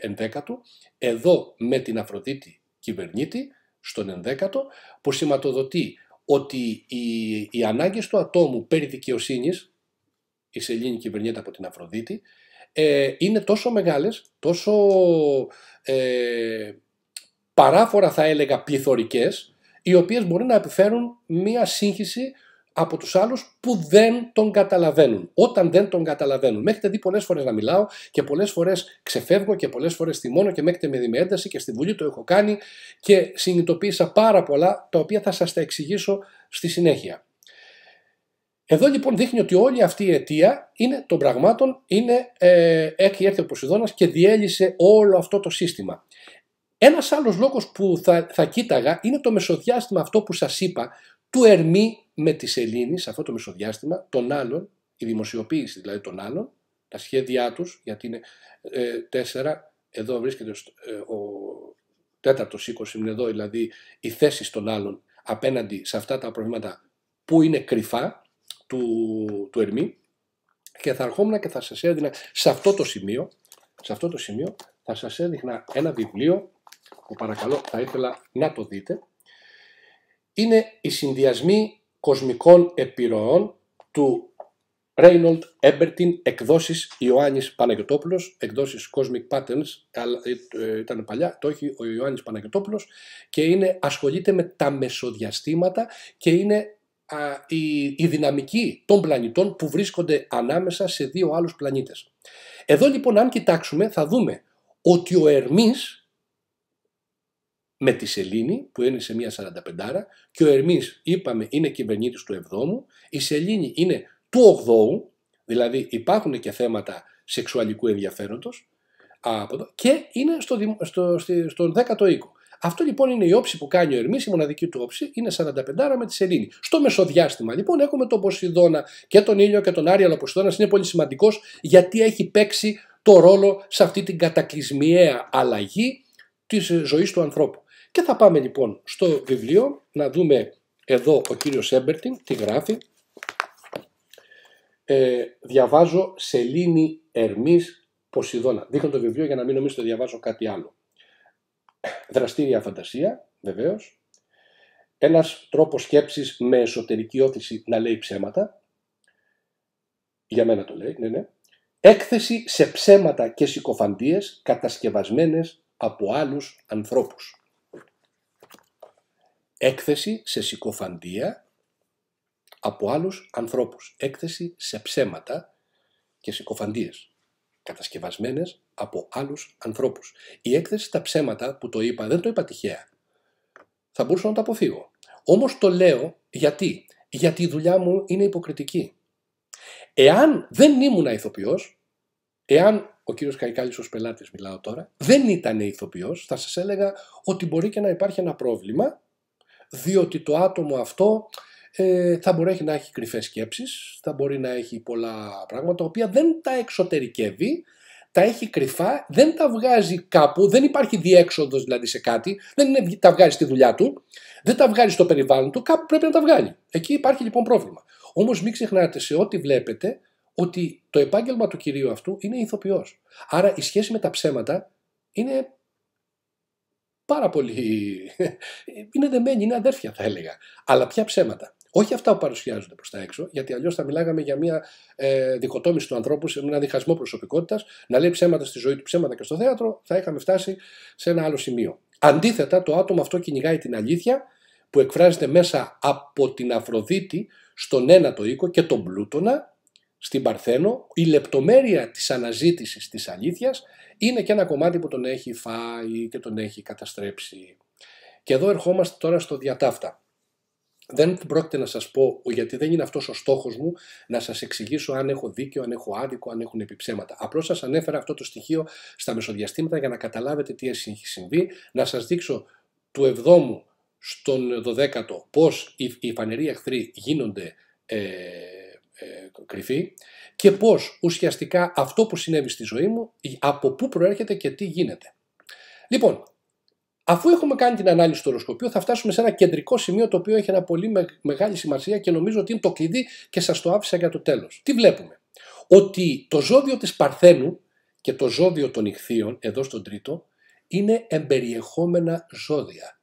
ενδέκατου, εδώ με την Αφροδίτη κυβερνήτη, στον ενδέκατο, που σηματοδοτεί ότι οι, οι ανάγκες του ατόμου περί δικαιοσύνης, η Σελήνη κυβερνιέται από την Αφροδίτη, ε, είναι τόσο μεγάλες, τόσο ε, παράφορα θα έλεγα πληθωρικές, οι οποίες μπορεί να επιφέρουν μία σύγχυση από τους άλλους που δεν τον καταλαβαίνουν. Όταν δεν τον καταλαβαίνουν. Με έχετε δει πολλές φορές να μιλάω και πολλές φορές ξεφεύγω και πολλές φορές θυμώνω και με έχετε με δει ένταση και στη Βουλή το έχω κάνει και συνειδητοποίησα πάρα πολλά τα οποία θα σας τα εξηγήσω στη συνέχεια. Εδώ λοιπόν δείχνει ότι όλη αυτή η αιτία είναι, των πραγμάτων είναι, ε, έχει έρθει ο Ποσειδώνας και διέλυσε όλο αυτό το σύστημα. Ένας άλλος λόγος που θα, θα κοίταγα είναι το μεσοδιάστημα αυτό που σας είπα του Ερμή με τη σελήνη σε αυτό το μεσοδιάστημα των άλλων, η δημοσιοποίηση δηλαδή των άλλων, τα σχέδιά τους, γιατί είναι ε, τέσσερα, εδώ βρίσκεται ε, ο τέταρτος οίκος, είναι εδώ δηλαδή οι θέσεις των άλλων απέναντι σε αυτά τα προβλήματα που είναι κρυφά του, του Ερμή και θα ερχόμουν και θα σας έδινα σε αυτό το σημείο, σε αυτό το σημείο θα σας έδινα ένα βιβλίο που παρακαλώ θα ήθελα να το δείτε. Είναι οι συνδυασμοί κοσμικών επιρροών του Ρέινολτ Ebertin, εκδόσεις Ιωάννης Παναγιωτόπουλος, εκδόσεις Cosmic Patterns, ε, ε, ήταν παλιά, το έχει ο Ιωάννης Παναγιωτόπουλος και είναι, ασχολείται με τα μεσοδιαστήματα και είναι η, η δυναμική των πλανητών που βρίσκονται ανάμεσα σε δύο άλλους πλανήτες. Εδώ λοιπόν αν κοιτάξουμε θα δούμε ότι ο Ερμής με τη Σελήνη που είναι σε μια 45 και ο Ερμής είπαμε είναι κυβερνήτης του 7ου, η Σελήνη είναι του 8ου, δηλαδή υπάρχουν και θέματα σεξουαλικού ενδιαφέροντος και είναι στο, στο, στον 10ο οίκο. Αυτό λοιπόν είναι η όψη που κάνει ο Ερμής, η μοναδική του όψη είναι 45 με τη Σελήνη. Στο μεσοδιάστημα λοιπόν έχουμε τον Ποσειδώνα και τον Ήλιο και τον Άρη, αλλά ο Ποσειδώνας είναι πολύ σημαντικός γιατί έχει παίξει το ρόλο σε αυτή την κατακλυσμιαία αλλαγή της ζωής του ανθρώπου. Και θα πάμε λοιπόν στο βιβλίο να δούμε εδώ ο κύριος Έμπερτιν τι γράφει. Ε, διαβάζω Σελήνη Ερμής Ποσειδώνα. Δείχνω το βιβλίο για να μην νομίζω ότι διαβάζω κάτι άλλο. Δραστήρια φαντασία, βεβαίως. Ένας τρόπος σκέψης με εσωτερική όθηση να λέει ψέματα. Για μένα το λέει, ναι, ναι. Έκθεση σε ψέματα και συκοφαντίες κατασκευασμένες από άλλους ανθρώπους έκθεση σε συκοφαντία από άλλους ανθρώπους, έκθεση σε ψέματα και συκοφαντίες, κατασκευασμένες από άλλους ανθρώπους. Η έκθεση στα ψέματα που το είπα, δεν το είπα τυχαία. Θα μπορούσα να το αποφύγω. Όμως το λέω γιατί. Γιατί η δουλειά μου είναι υποκριτική. Εάν δεν ήμουν ηθοποιός, εάν ο κύριος Καϊκάλης ως πελάτης μιλάω τώρα, δεν ήταν ηθοποιός, θα σας έλεγα ότι μπορεί και να υπάρχει ένα πρόβλημα διότι το άτομο αυτό ε, θα μπορεί να έχει κρυφές σκέψεις, θα μπορεί να έχει πολλά πράγματα, τα οποία δεν τα εξωτερικεύει, τα έχει κρυφά, δεν τα βγάζει κάπου, δεν υπάρχει διέξοδος δηλαδή σε κάτι, δεν τα βγάζει στη δουλειά του, δεν τα βγάζει στο περιβάλλον του, κάπου πρέπει να τα βγάλει. Εκεί υπάρχει λοιπόν πρόβλημα. Όμως μην ξεχνάτε σε ό,τι βλέπετε ότι το επάγγελμα του κυρίου αυτού είναι ηθοποιός. Άρα η σχέση με τα ψέματα είναι πάρα πολύ. είναι δεμένοι, είναι αδέρφια θα έλεγα. Αλλά πια ψέματα. Όχι αυτά που παρουσιάζονται προς τα έξω, γιατί αλλιώς θα μιλάγαμε για μια ε, δικοτόμηση του ανθρώπου, σε ένα διχασμό προσωπικότητας, να λέει ψέματα στη ζωή του, ψέματα και στο θέατρο, θα είχαμε φτάσει σε ένα άλλο σημείο. Αντίθετα, το άτομο αυτό κυνηγάει την αλήθεια που εκφράζεται μέσα από την Αφροδίτη στον ένατο οίκο και τον Πλούτονα στην Παρθένο, η λεπτομέρεια της αναζήτησης της αλήθειας είναι και ένα κομμάτι που τον έχει φάει και τον έχει καταστρέψει. Και εδώ ερχόμαστε τώρα στο διατάφτα. Δεν πρόκειται να σας πω, γιατί δεν είναι αυτός ο στόχος μου, να σας εξηγήσω αν έχω δίκιο, αν έχω άδικο, αν έχουν επιψέματα. Απλώς σας ανέφερα αυτό το στοιχείο στα μεσοδιαστήματα για να καταλάβετε τι έχει συμβεί, να σας δείξω του 7ου στον 12ο πώς οι φανεροί εχθροί γίνονται ε, ε, και πώς ουσιαστικά αυτό που συνέβη στη ζωή μου, από πού προέρχεται και τι γίνεται. Λοιπόν, αφού έχουμε κάνει την ανάλυση του οροσκοπίου, θα φτάσουμε σε ένα κεντρικό σημείο το οποίο έχει ένα πολύ μεγάλη σημασία και νομίζω ότι είναι το κλειδί και σας το άφησα για το τέλος. Τι βλέπουμε. Ότι το ζώδιο της Παρθένου και το ζώδιο των Ιχθείων, εδώ στον τρίτο, είναι εμπεριεχόμενα ζώδια.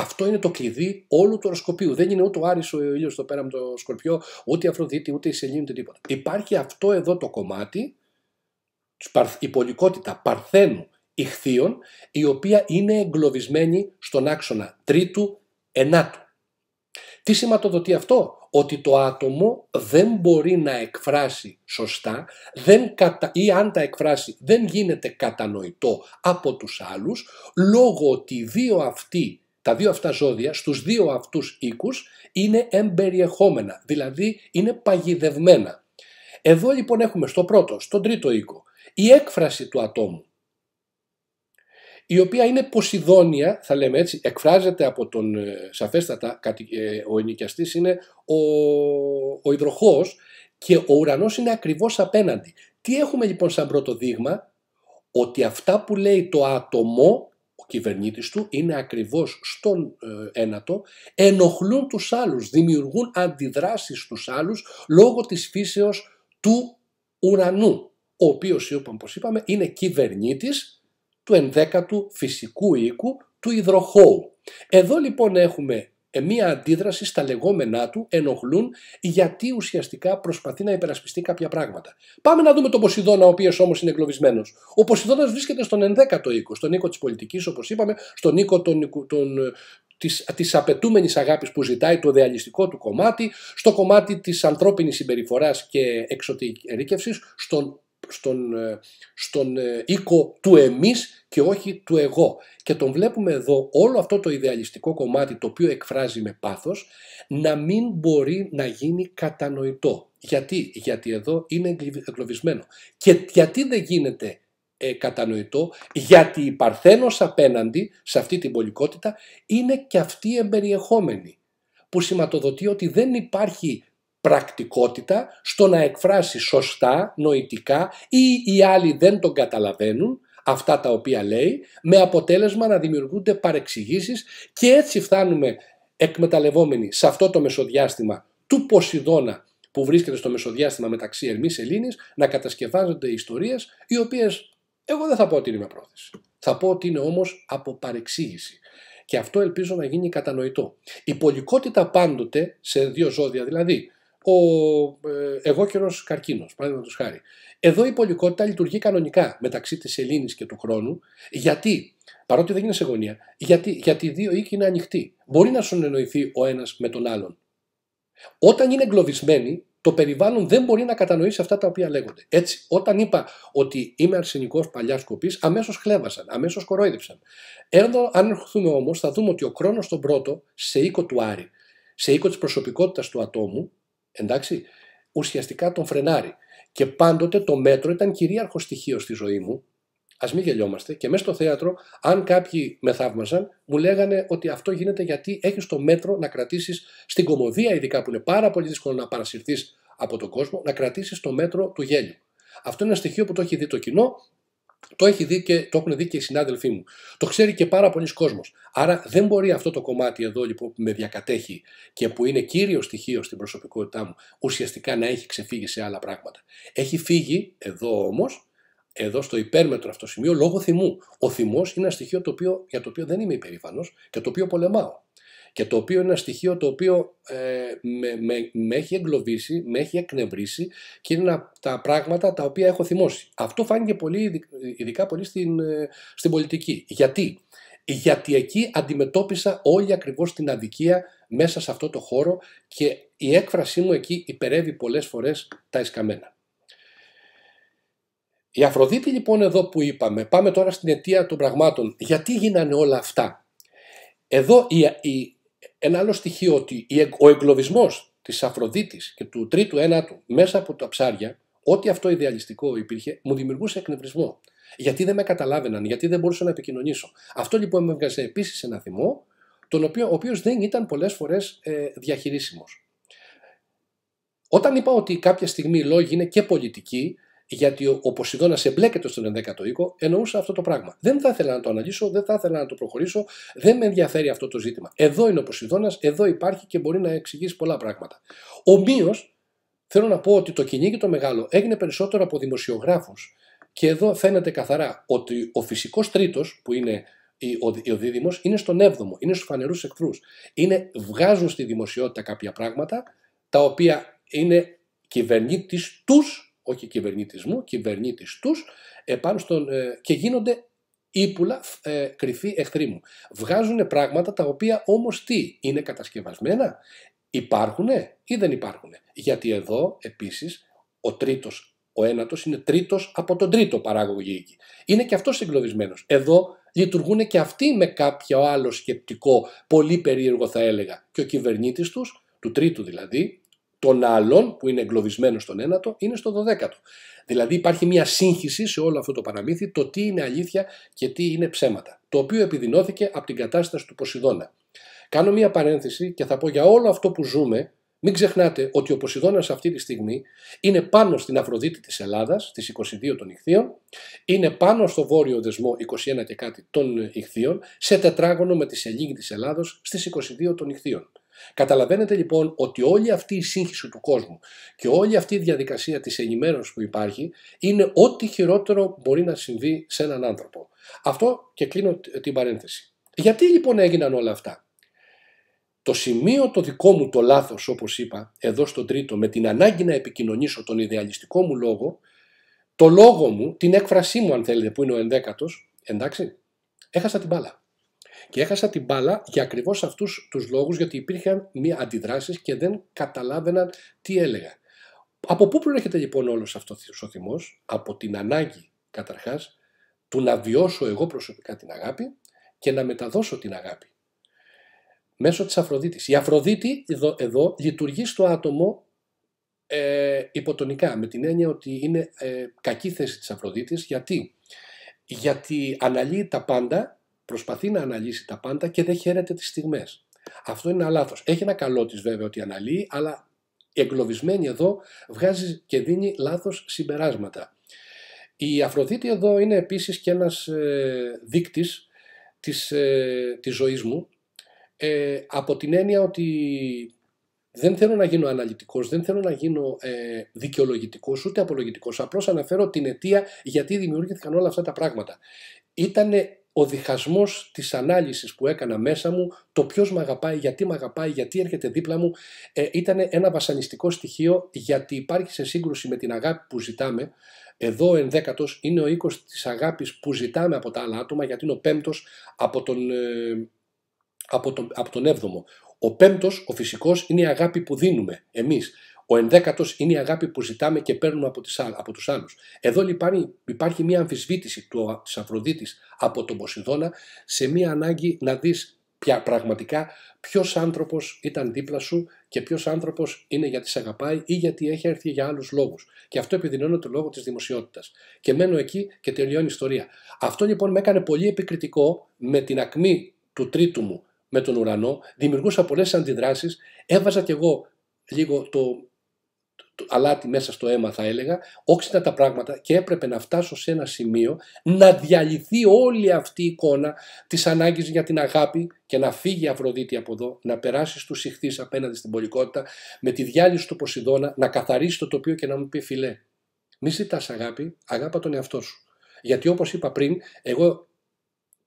Αυτό είναι το κλειδί όλου του οροσκοπίου. Δεν είναι ούτε ο Άρης ο ήλιος εδώ πέρα με το σκορπιό, ούτε η Αφροδίτη, ούτε η Σελήνη, ούτε τίποτα. Υπάρχει αυτό εδώ το κομμάτι, η πολικότητα παρθένου ηχθείων, η οποία είναι εγκλωβισμένη στον άξονα τρίτου ενάτου. Τι σηματοδοτεί αυτό? Ότι το άτομο δεν μπορεί να εκφράσει σωστά δεν ή αν τα εκφράσει δεν γίνεται κατανοητό από τους άλλους λόγω ότι δύο αυτοί τα δύο αυτά ζώδια στους δύο αυτούς οίκους είναι εμπεριεχόμενα, δηλαδή είναι παγιδευμένα. Εδώ λοιπόν έχουμε στο πρώτο, στον τρίτο οίκο, η έκφραση του ατόμου, η οποία είναι ποσειδόνια, θα λέμε έτσι, εκφράζεται από τον ε, σαφέστατα, ε, ο ενοικιαστής είναι ο, ο και ο ουρανός είναι ακριβώς απέναντι. Τι έχουμε λοιπόν σαν πρώτο δείγμα, ότι αυτά που λέει το άτομο κυβερνήτης του είναι ακριβώς στον ε, ένατο, ενοχλούν τους άλλους, δημιουργούν αντιδράσεις στους άλλους λόγω της φύσεως του ουρανού, ο οποίος, όπως είπαμε, είναι κυβερνήτης του ενδέκατου φυσικού οίκου του υδροχώου. Εδώ λοιπόν έχουμε ε, μία αντίδραση στα λεγόμενά του, ενοχλούν, γιατί ουσιαστικά προσπαθεί να υπερασπιστεί κάποια πράγματα. Πάμε να δούμε τον Ποσειδώνα, ο οποίος όμως είναι εγκλωβισμένος. Ο Ποσειδώνας βρίσκεται στον 11ο οίκο, στον οίκο της πολιτικής, όπως είπαμε, στον οίκο των, των, ε, της, αγάπης που ζητάει το δεαλιστικό του κομμάτι, στο κομμάτι της ανθρώπινης συμπεριφοράς και εξωτερικής στον στον, ε, στον ε, οίκο του εμείς και όχι του εγώ. Και τον βλέπουμε εδώ όλο αυτό το ιδεαλιστικό κομμάτι το οποίο εκφράζει με πάθος να μην μπορεί να γίνει κατανοητό. Γιατί, γιατί εδώ είναι εγκλωβισμένο. Και γιατί δεν γίνεται ε, κατανοητό, γιατί η Παρθένος απέναντι σε αυτή την πολικότητα είναι και αυτή εμπεριεχόμενη που σηματοδοτεί ότι δεν υπάρχει πρακτικότητα στο να εκφράσει σωστά, νοητικά ή οι άλλοι δεν τον καταλαβαίνουν αυτά τα οποία λέει με αποτέλεσμα να δημιουργούνται παρεξηγήσεις και έτσι φτάνουμε εκμεταλλευόμενοι σε αυτό το μεσοδιάστημα του Ποσειδώνα που βρίσκεται στο μεσοδιάστημα μεταξύ Ερμής Ελλήνης να κατασκευάζονται ιστορίες οι οποίες εγώ δεν θα πω ότι είναι με πρόθεση. Θα πω ότι είναι όμως από παρεξήγηση. Και αυτό ελπίζω να γίνει κατανοητό. Η πολικότητα πάντοτε σε δύο ζώδια δηλαδή ο ε, εγώ εγώκερο καρκίνος, παραδείγματος χάρη. Εδώ η πολικότητα λειτουργεί κανονικά μεταξύ της Ελλάδα και του χρόνου, γιατί, παρότι δεν είναι σε γωνία, γιατί, γιατί η δύο οίκοι είναι ανοιχτοί. Μπορεί να συνεννοηθεί ο ένας με τον άλλον. Όταν είναι εγκλωβισμένοι, το περιβάλλον δεν μπορεί να κατανοήσει αυτά τα οποία λέγονται. Έτσι, όταν είπα ότι είμαι αρσενικός παλιάς κοπή, αμέσως χλέβασαν, αμέσως κορόιδευσαν. Εδώ, αν έρχομαι όμως, θα δούμε ότι ο χρόνος τον πρώτο, σε οίκο του Άρη, σε οίκο της προσωπικότητας του ατόμου, Εντάξει, ουσιαστικά τον φρενάρει. Και πάντοτε το μέτρο ήταν κυρίαρχο στοιχείο στη ζωή μου. Ας μην γελιόμαστε. Και μέσα στο θέατρο, αν κάποιοι με θαύμαζαν, μου λέγανε ότι αυτό γίνεται γιατί έχεις το μέτρο να κρατήσεις στην κομμωδία, ειδικά που είναι πάρα πολύ δύσκολο να παρασυρθείς από τον κόσμο, να κρατήσεις το μέτρο του γέλιου. Αυτό είναι ένα στοιχείο που το έχει δει το κοινό το, έχει δει το έχουν δει και οι συνάδελφοί μου. Το ξέρει και πάρα πολλοί κόσμος. Άρα δεν μπορεί αυτό το κομμάτι εδώ λοιπόν, που με διακατέχει και που είναι κύριο στοιχείο στην προσωπικότητά μου ουσιαστικά να έχει ξεφύγει σε άλλα πράγματα. Έχει φύγει εδώ όμως, εδώ στο υπέρμετρο αυτό σημείο, λόγω θυμού. Ο θυμός είναι ένα στοιχείο το οποίο, για το οποίο δεν είμαι υπερήφανος και το οποίο πολεμάω και το οποίο είναι ένα στοιχείο το οποίο ε, με, με, έχει εγκλωβίσει, με έχει εκνευρίσει και είναι τα πράγματα τα οποία έχω θυμώσει. Αυτό φάνηκε πολύ, ειδικά πολύ στην, ε, στην πολιτική. Γιατί? Γιατί εκεί αντιμετώπισα όλη ακριβώς την αδικία μέσα σε αυτό το χώρο και η έκφρασή μου εκεί υπερεύει πολλές φορές τα εσκαμένα. Η Αφροδίτη λοιπόν εδώ που είπαμε, πάμε τώρα στην αιτία των πραγμάτων. Γιατί γίνανε όλα αυτά. Εδώ η, ένα άλλο στοιχείο ότι ο εγκλωβισμός της Αφροδίτης και του τρίτου ένατου μέσα από τα ψάρια, ό,τι αυτό ιδεαλιστικό υπήρχε, μου δημιουργούσε εκνευρισμό. Γιατί δεν με καταλάβαιναν, γιατί δεν μπορούσα να επικοινωνήσω. Αυτό λοιπόν με έβγαζε επίσης ένα θυμό, τον οποίο, ο δεν ήταν πολλές φορές ε, διαχειρίσιμος. Όταν είπα ότι κάποια στιγμή οι λόγοι είναι και πολιτικοί, γιατί ο Ποσειδώνας εμπλέκεται στον 11ο οίκο, εννοούσα αυτό το πράγμα. Δεν θα ήθελα να το αναλύσω, δεν θα ήθελα να το προχωρήσω, δεν με ενδιαφέρει αυτό το ζήτημα. Εδώ είναι ο Ποσειδώνας, εδώ υπάρχει και μπορεί να εξηγήσει πολλά πράγματα. Ομοίω, θέλω να πω ότι το κυνήγι το μεγάλο έγινε περισσότερο από δημοσιογράφους και εδώ φαίνεται καθαρά ότι ο φυσικός τρίτος, που είναι ο δίδυμος, είναι στον 7ο, είναι στους φανερούς εχθρούς. Βγάζουν στη δημοσιότητα κάποια πράγματα τα οποία είναι κυβερνήτης τους όχι κυβερνητισμού, κυβερνήτης τους, επάνω στον, ε, και γίνονται ύπουλα ε, κρυφή εχθροί μου. Βγάζουν πράγματα τα οποία όμως τι, είναι κατασκευασμένα, υπάρχουν ή δεν υπάρχουν. Γιατί εδώ επίσης ο τρίτος, ο ένατος είναι τρίτος από τον τρίτο παράγωγο Είναι και αυτός εγκλωβισμένος. Εδώ λειτουργούν και αυτοί με κάποιο άλλο σκεπτικό, πολύ περίεργο θα έλεγα. Και ο κυβερνήτης τους, του τρίτου δηλαδή, των άλλων που είναι εγκλωβισμένος στον Ένατο, είναι στο 12ο. Δηλαδή υπάρχει μια σύγχυση σε όλο αυτό το παραμύθι το τι είναι αλήθεια και τι είναι ψέματα. Το οποίο επιδεινώθηκε από την κατάσταση του Ποσειδώνα. Κάνω μια παρένθεση και θα πω για όλο αυτό που ζούμε μην ξεχνάτε ότι ο Ποσειδώνας αυτή τη στιγμή είναι πάνω στην Αφροδίτη της Ελλάδας, στις 22 των Ιχθείων, είναι πάνω στο βόρειο δεσμό 21 και κάτι των Ιχθείων, σε τετράγωνο με τη σελήνη της Ελλάδος στις 22 των Ιχθείων. Καταλαβαίνετε λοιπόν ότι όλη αυτή η σύγχυση του κόσμου και όλη αυτή η διαδικασία της ενημέρωσης που υπάρχει είναι ό,τι χειρότερο μπορεί να συμβεί σε έναν άνθρωπο. Αυτό και κλείνω την παρένθεση. Γιατί λοιπόν έγιναν όλα αυτά. Το σημείο το δικό μου το λάθος όπως είπα εδώ στο τρίτο με την ανάγκη να επικοινωνήσω τον ιδεαλιστικό μου λόγο το λόγο μου, την έκφρασή μου αν θέλετε που είναι ο ενδέκατος εντάξει, έχασα την μπάλα. Και έχασα την μπάλα για ακριβώς αυτούς τους λόγους, γιατί υπήρχαν μία αντιδράσεις και δεν καταλάβαιναν τι έλεγα. Από πού προέρχεται λοιπόν όλος αυτός ο θυμός, από την ανάγκη καταρχάς του να βιώσω εγώ προσωπικά την αγάπη και να μεταδώσω την αγάπη. Μέσω της Αφροδίτης. Η Αφροδίτη εδώ, εδώ λειτουργεί στο άτομο ε, υποτονικά, με την έννοια ότι είναι ε, κακή θέση της Αφροδίτης. Γιατί? Γιατί αναλύει τα πάντα προσπαθεί να αναλύσει τα πάντα και δεν χαίρεται τις στιγμές. Αυτό είναι ένα λάθος. Έχει ένα καλό της βέβαια ότι αναλύει, αλλά εγκλωβισμένη εδώ βγάζει και δίνει λάθος συμπεράσματα. Η Αφροδίτη εδώ είναι επίσης και ένας δείκτη δείκτης της, ε, μου ε, από την έννοια ότι δεν θέλω να γίνω αναλυτικός, δεν θέλω να γίνω ε, δικαιολογητικός ούτε απολογητικός. Απλώς αναφέρω την αιτία γιατί δημιούργηθηκαν όλα αυτά τα πράγματα. Ήτανε ο διχασμός της ανάλυσης που έκανα μέσα μου, το ποιος με αγαπάει, γιατί με αγαπάει, γιατί έρχεται δίπλα μου, ε, ήταν ένα βασανιστικό στοιχείο γιατί υπάρχει σε σύγκρουση με την αγάπη που ζητάμε. Εδώ ο ενδέκατος είναι ο οίκος της αγάπης που ζητάμε από τα άλλα άτομα γιατί είναι ο πέμπτος από τον, ε, από τον, από τον έβδομο. Ο πέμπτος, ο φυσικός, είναι η αγάπη που δίνουμε εμείς. Ο ενδέκατος είναι η αγάπη που ζητάμε και παίρνουμε από, από τους άλλους. Εδώ λοιπόν υπάρχει μια αμφισβήτηση της Αφροδίτης από τον Ποσειδώνα σε μια ανάγκη να δεις πια πραγματικά ποιος άνθρωπος ήταν δίπλα σου και ποιος άνθρωπος είναι γιατί σε αγαπάει ή γιατί έχει έρθει για άλλους λόγους. Και αυτό επιδεινώνεται λόγω της δημοσιότητας. Και μένω εκεί και τελειώνει η ιστορία. Αυτό λοιπόν με έκανε πολύ επικριτικό με την ακμή του τρίτου μου με τον ουρανό, δημιουργούσα πολλές αντιδράσεις, έβαζα κι εγώ λίγο το, αλάτι μέσα στο αίμα θα έλεγα, όξινα τα πράγματα και έπρεπε να φτάσω σε ένα σημείο να διαλυθεί όλη αυτή η εικόνα της ανάγκης για την αγάπη και να φύγει η Αφροδίτη από εδώ, να περάσει στους ηχθείς απέναντι στην πολικότητα, με τη διάλυση του Ποσειδώνα, να καθαρίσει το τοπίο και να μου πει φιλέ, μη ζητάς αγάπη, αγάπα τον εαυτό σου. Γιατί όπως είπα πριν, εγώ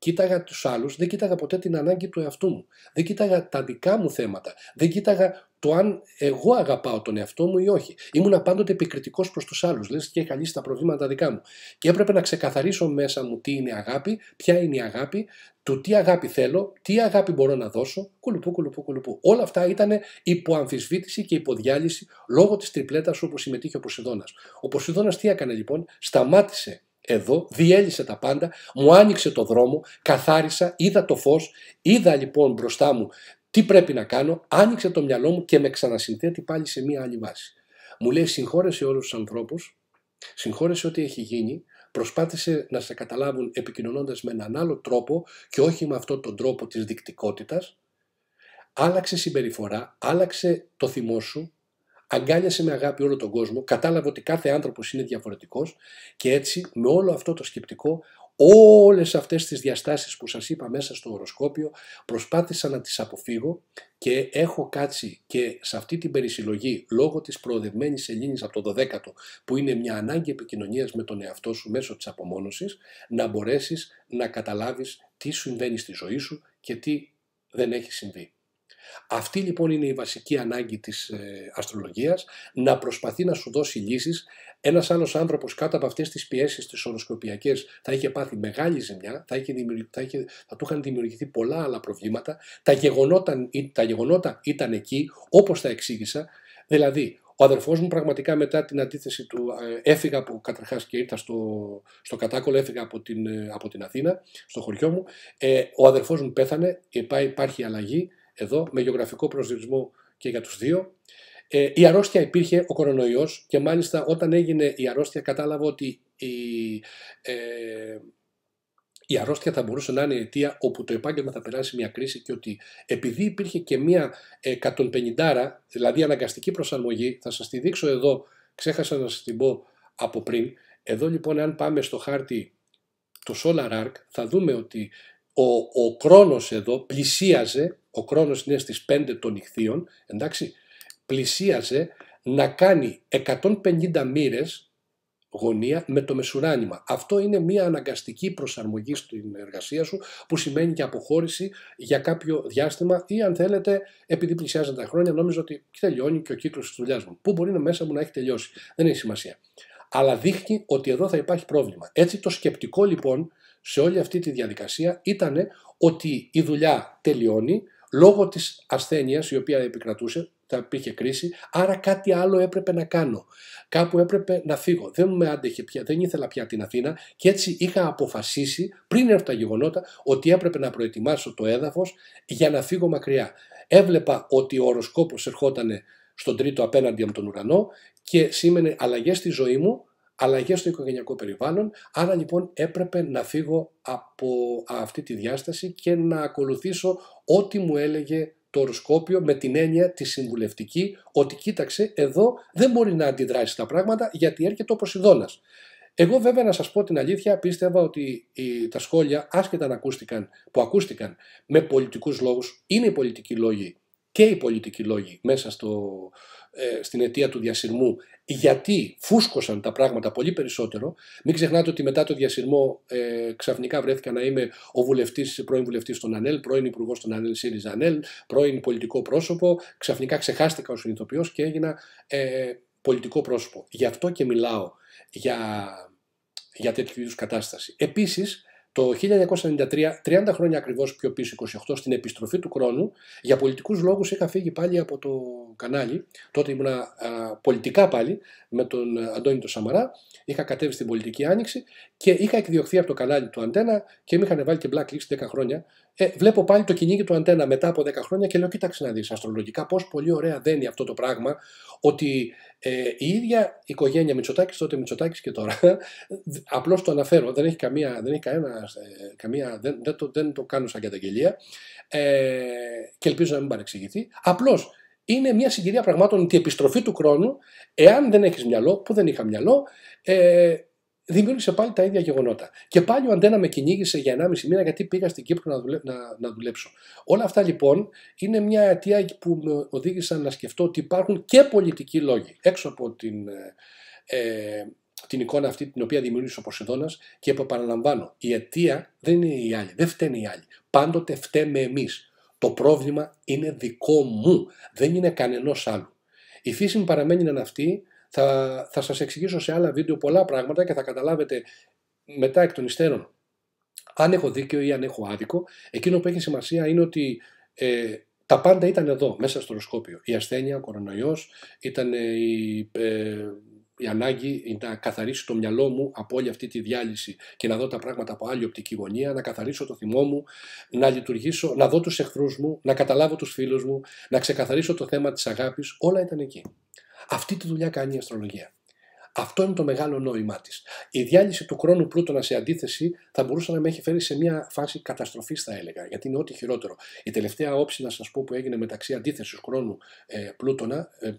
Κοίταγα τους άλλους, δεν κοίταγα ποτέ την ανάγκη του εαυτού μου. Δεν κοίταγα τα δικά μου θέματα. Δεν κοίταγα το αν εγώ αγαπάω τον εαυτό μου ή όχι. Ήμουνα πάντοτε επικριτικός προς τους άλλους. Λες και είχα λύσει τα προβλήματα δικά μου. Και έπρεπε να ξεκαθαρίσω μέσα μου τι είναι αγάπη, ποια είναι η αγάπη, του τι αγάπη θέλω, τι αγάπη μπορώ να δώσω. Κουλουπού, κουλουπού, κουλουπού. Όλα αυτά ήταν υπό αμφισβήτηση και υποδιάλυση λόγω της τριπλέτας όπου συμμετείχε ο Ποσειδώνας. Ο Ποσειδώνας τι έκανε λοιπόν, σταμάτησε εδώ, διέλυσε τα πάντα, μου άνοιξε το δρόμο, καθάρισα, είδα το φως, είδα λοιπόν μπροστά μου τι πρέπει να κάνω, άνοιξε το μυαλό μου και με ξανασυνθέτει πάλι σε μία άλλη βάση. Μου λέει συγχώρεσε όλους τους ανθρώπους, συγχώρεσε ό,τι έχει γίνει, προσπάθησε να σε καταλάβουν επικοινωνώντας με έναν άλλο τρόπο και όχι με αυτόν τον τρόπο της δικτικότητας, άλλαξε συμπεριφορά, άλλαξε το θυμό σου, αγκάλιασε με αγάπη όλο τον κόσμο, κατάλαβε ότι κάθε άνθρωπος είναι διαφορετικός. και έτσι με όλο αυτό το σκεπτικό όλες αυτές τις διαστάσεις που σας είπα μέσα στο οροσκόπιο προσπάθησα να τις αποφύγω και έχω κάτσει και σε αυτή την περισυλλογή λόγω της προοδευμένης Ελλήνης από το 12ο που είναι μια ανάγκη επικοινωνίας με τον εαυτό σου μέσω της απομόνωσης να μπορέσεις να καταλάβεις τι συμβαίνει στη ζωή σου και τι δεν έχει συμβεί. Αυτή λοιπόν είναι η βασική ανάγκη της ε, αστρολογίας, να προσπαθεί να σου δώσει λύσεις. Ένας άλλος άνθρωπος κάτω από αυτές τις πιέσεις τις οροσκοπιακές θα είχε πάθει μεγάλη ζημιά, θα, είχε θα, είχε, θα του είχαν δημιουργηθεί πολλά άλλα προβλήματα. Τα γεγονότα, τα γεγονότα ήταν εκεί όπως τα εξήγησα, δηλαδή ο αδερφός μου πραγματικά μετά την αντίθεση του ε, έφυγα από καταρχάς και ήρθα στο, στο κατάκολο, έφυγα από την, ε, από την Αθήνα, στο χωριό μου. ο αδερφός μου πέθανε, υπάρχει αλλαγή, εδώ με γεωγραφικό προσδιορισμό και για τους δύο. Ε, η αρρώστια υπήρχε, ο κορονοϊός και μάλιστα όταν έγινε η αρρώστια κατάλαβα ότι η, ε, η αρρώστια θα μπορούσε να είναι η αιτία όπου το επάγγελμα θα περάσει μια κρίση και ότι επειδή υπήρχε και μια 150, δηλαδή αναγκαστική προσαρμογή, θα σας τη δείξω εδώ, ξέχασα να σας την πω από πριν, εδώ λοιπόν αν πάμε στο χάρτη του Solar Arc θα δούμε ότι ο, ο χρόνος εδώ πλησίαζε, ο χρόνος είναι στις 5 των νυχθείων, εντάξει, πλησίαζε να κάνει 150 μοίρες γωνία με το μεσουράνημα. Αυτό είναι μια αναγκαστική προσαρμογή στην εργασία σου που σημαίνει και αποχώρηση για κάποιο διάστημα ή αν θέλετε επειδή πλησιάζουν τα χρόνια νόμιζα ότι τελειώνει και ο κύκλος της δουλειάς μου. Πού μπορεί να μέσα μου να έχει τελειώσει. Δεν έχει σημασία. Αλλά δείχνει ότι εδώ θα υπάρχει πρόβλημα. Έτσι το σκεπτικό λοιπόν σε όλη αυτή τη διαδικασία ήταν ότι η δουλειά τελειώνει λόγω της ασθένειας η οποία επικρατούσε, θα υπήρχε κρίση, άρα κάτι άλλο έπρεπε να κάνω. Κάπου έπρεπε να φύγω. Δεν με άντεχε πια, δεν ήθελα πια την Αθήνα και έτσι είχα αποφασίσει πριν έρθουν τα γεγονότα ότι έπρεπε να προετοιμάσω το έδαφος για να φύγω μακριά. Έβλεπα ότι ο οροσκόπος ερχόταν στον τρίτο απέναντι από τον ουρανό και σήμαινε αλλαγές στη ζωή μου αλλαγές στο οικογενειακό περιβάλλον. Άρα λοιπόν έπρεπε να φύγω από αυτή τη διάσταση και να ακολουθήσω ό,τι μου έλεγε το οροσκόπιο με την έννοια τη συμβουλευτική ότι κοίταξε εδώ δεν μπορεί να αντιδράσεις τα πράγματα γιατί έρχεται ο Ποσειδώνας. Εγώ βέβαια να σας πω την αλήθεια πίστευα ότι τα σχόλια άσχετα να ακούστηκαν, που ακούστηκαν με πολιτικούς λόγους είναι οι πολιτικοί λόγοι και οι πολιτικοί λόγοι μέσα στο, ε, στην αιτία του διασυρμού γιατί φούσκωσαν τα πράγματα πολύ περισσότερο. Μην ξεχνάτε ότι μετά το διασυρμό ε, ξαφνικά βρέθηκα να είμαι ο βουλευτής, πρώην βουλευτής των ΑΝΕΛ, πρώην υπουργός των ΑΝΕΛ, ΣΥΡΙΖΑ ΑΝΕΛ, πρώην πολιτικό πρόσωπο. Ξαφνικά ξεχάστηκα ο συνειδητοποιός και έγινα ε, πολιτικό πρόσωπο. Γι' αυτό και μιλάω για, για τέτοιου είδους κατάσταση. Επίσης, το 1993, 30 χρόνια ακριβώς πιο πίσω, 28, στην επιστροφή του χρόνου, για πολιτικούς λόγους είχα φύγει πάλι από το κανάλι. Τότε ήμουνα πολιτικά πάλι με τον Αντώνη τον Σαμαρά. Είχα κατέβει στην πολιτική άνοιξη και είχα εκδιωχθεί από το κανάλι του Αντένα και με είχαν βάλει και blacklist 10 χρόνια ε, βλέπω πάλι το κυνήγι του αντένα μετά από 10 χρόνια και λέω: Κοίταξε να δεις αστρολογικά πώς πολύ ωραία δένει αυτό το πράγμα ότι ε, η ίδια οικογένεια Μητσοτάκης, τότε Μητσοτάκης και τώρα, απλώς το αναφέρω, δεν έχει καμία, δεν έχει κανένα, ε, καμία, δεν, το, δεν το κάνω σαν καταγγελία ε, και ελπίζω να μην παρεξηγηθεί. Απλώς είναι μια συγκυρία πραγμάτων ότι η επιστροφή του χρόνου, εάν δεν έχεις μυαλό, που δεν είχα μυαλό, ε, δημιούργησε πάλι τα ίδια γεγονότα. Και πάλι ο Αντένα με κυνήγησε για 1,5 μήνα γιατί πήγα στην Κύπρο να, να... δουλέψω. Όλα αυτά λοιπόν είναι μια αιτία που με οδήγησαν να σκεφτώ ότι υπάρχουν και πολιτικοί λόγοι έξω από την, ε, ε την εικόνα αυτή την οποία δημιούργησε ο Ποσειδώνα και επαναλαμβάνω. Η αιτία δεν είναι η άλλη. δεν φταίνει η άλλη. Πάντοτε φταίμε εμείς. Το πρόβλημα είναι δικό μου, δεν είναι κανενός άλλου. Η φύση μου παραμένει να είναι αυτή θα, θα σας εξηγήσω σε άλλα βίντεο πολλά πράγματα και θα καταλάβετε μετά εκ των υστέρων αν έχω δίκιο ή αν έχω άδικο. Εκείνο που έχει σημασία είναι ότι ε, τα πάντα ήταν εδώ, μέσα στο οροσκόπιο. Η ασθένεια, ο κορονοϊός, ήταν ε, η, ε, η ανάγκη να καθαρίσω το μυαλό μου από όλη αυτή τη διάλυση και να δω τα πράγματα από άλλη οπτική γωνία, να καθαρίσω το θυμό μου, να λειτουργήσω, να δω τους εχθρούς μου, να καταλάβω τους φίλους μου, να ξεκαθαρίσω το θέμα της αγάπης, όλα ήταν εκεί. Αυτή τη δουλειά κάνει η αστρολογία. Αυτό είναι το μεγάλο νόημά της. Η διάλυση του χρόνου πλούτονα σε αντίθεση θα μπορούσε να με έχει φέρει σε μια φάση καταστροφής, θα έλεγα, γιατί είναι ό,τι χειρότερο. Η τελευταία όψη, να σας πω, που έγινε μεταξύ αντίθεσης χρόνου ε, πλούτονα, ε,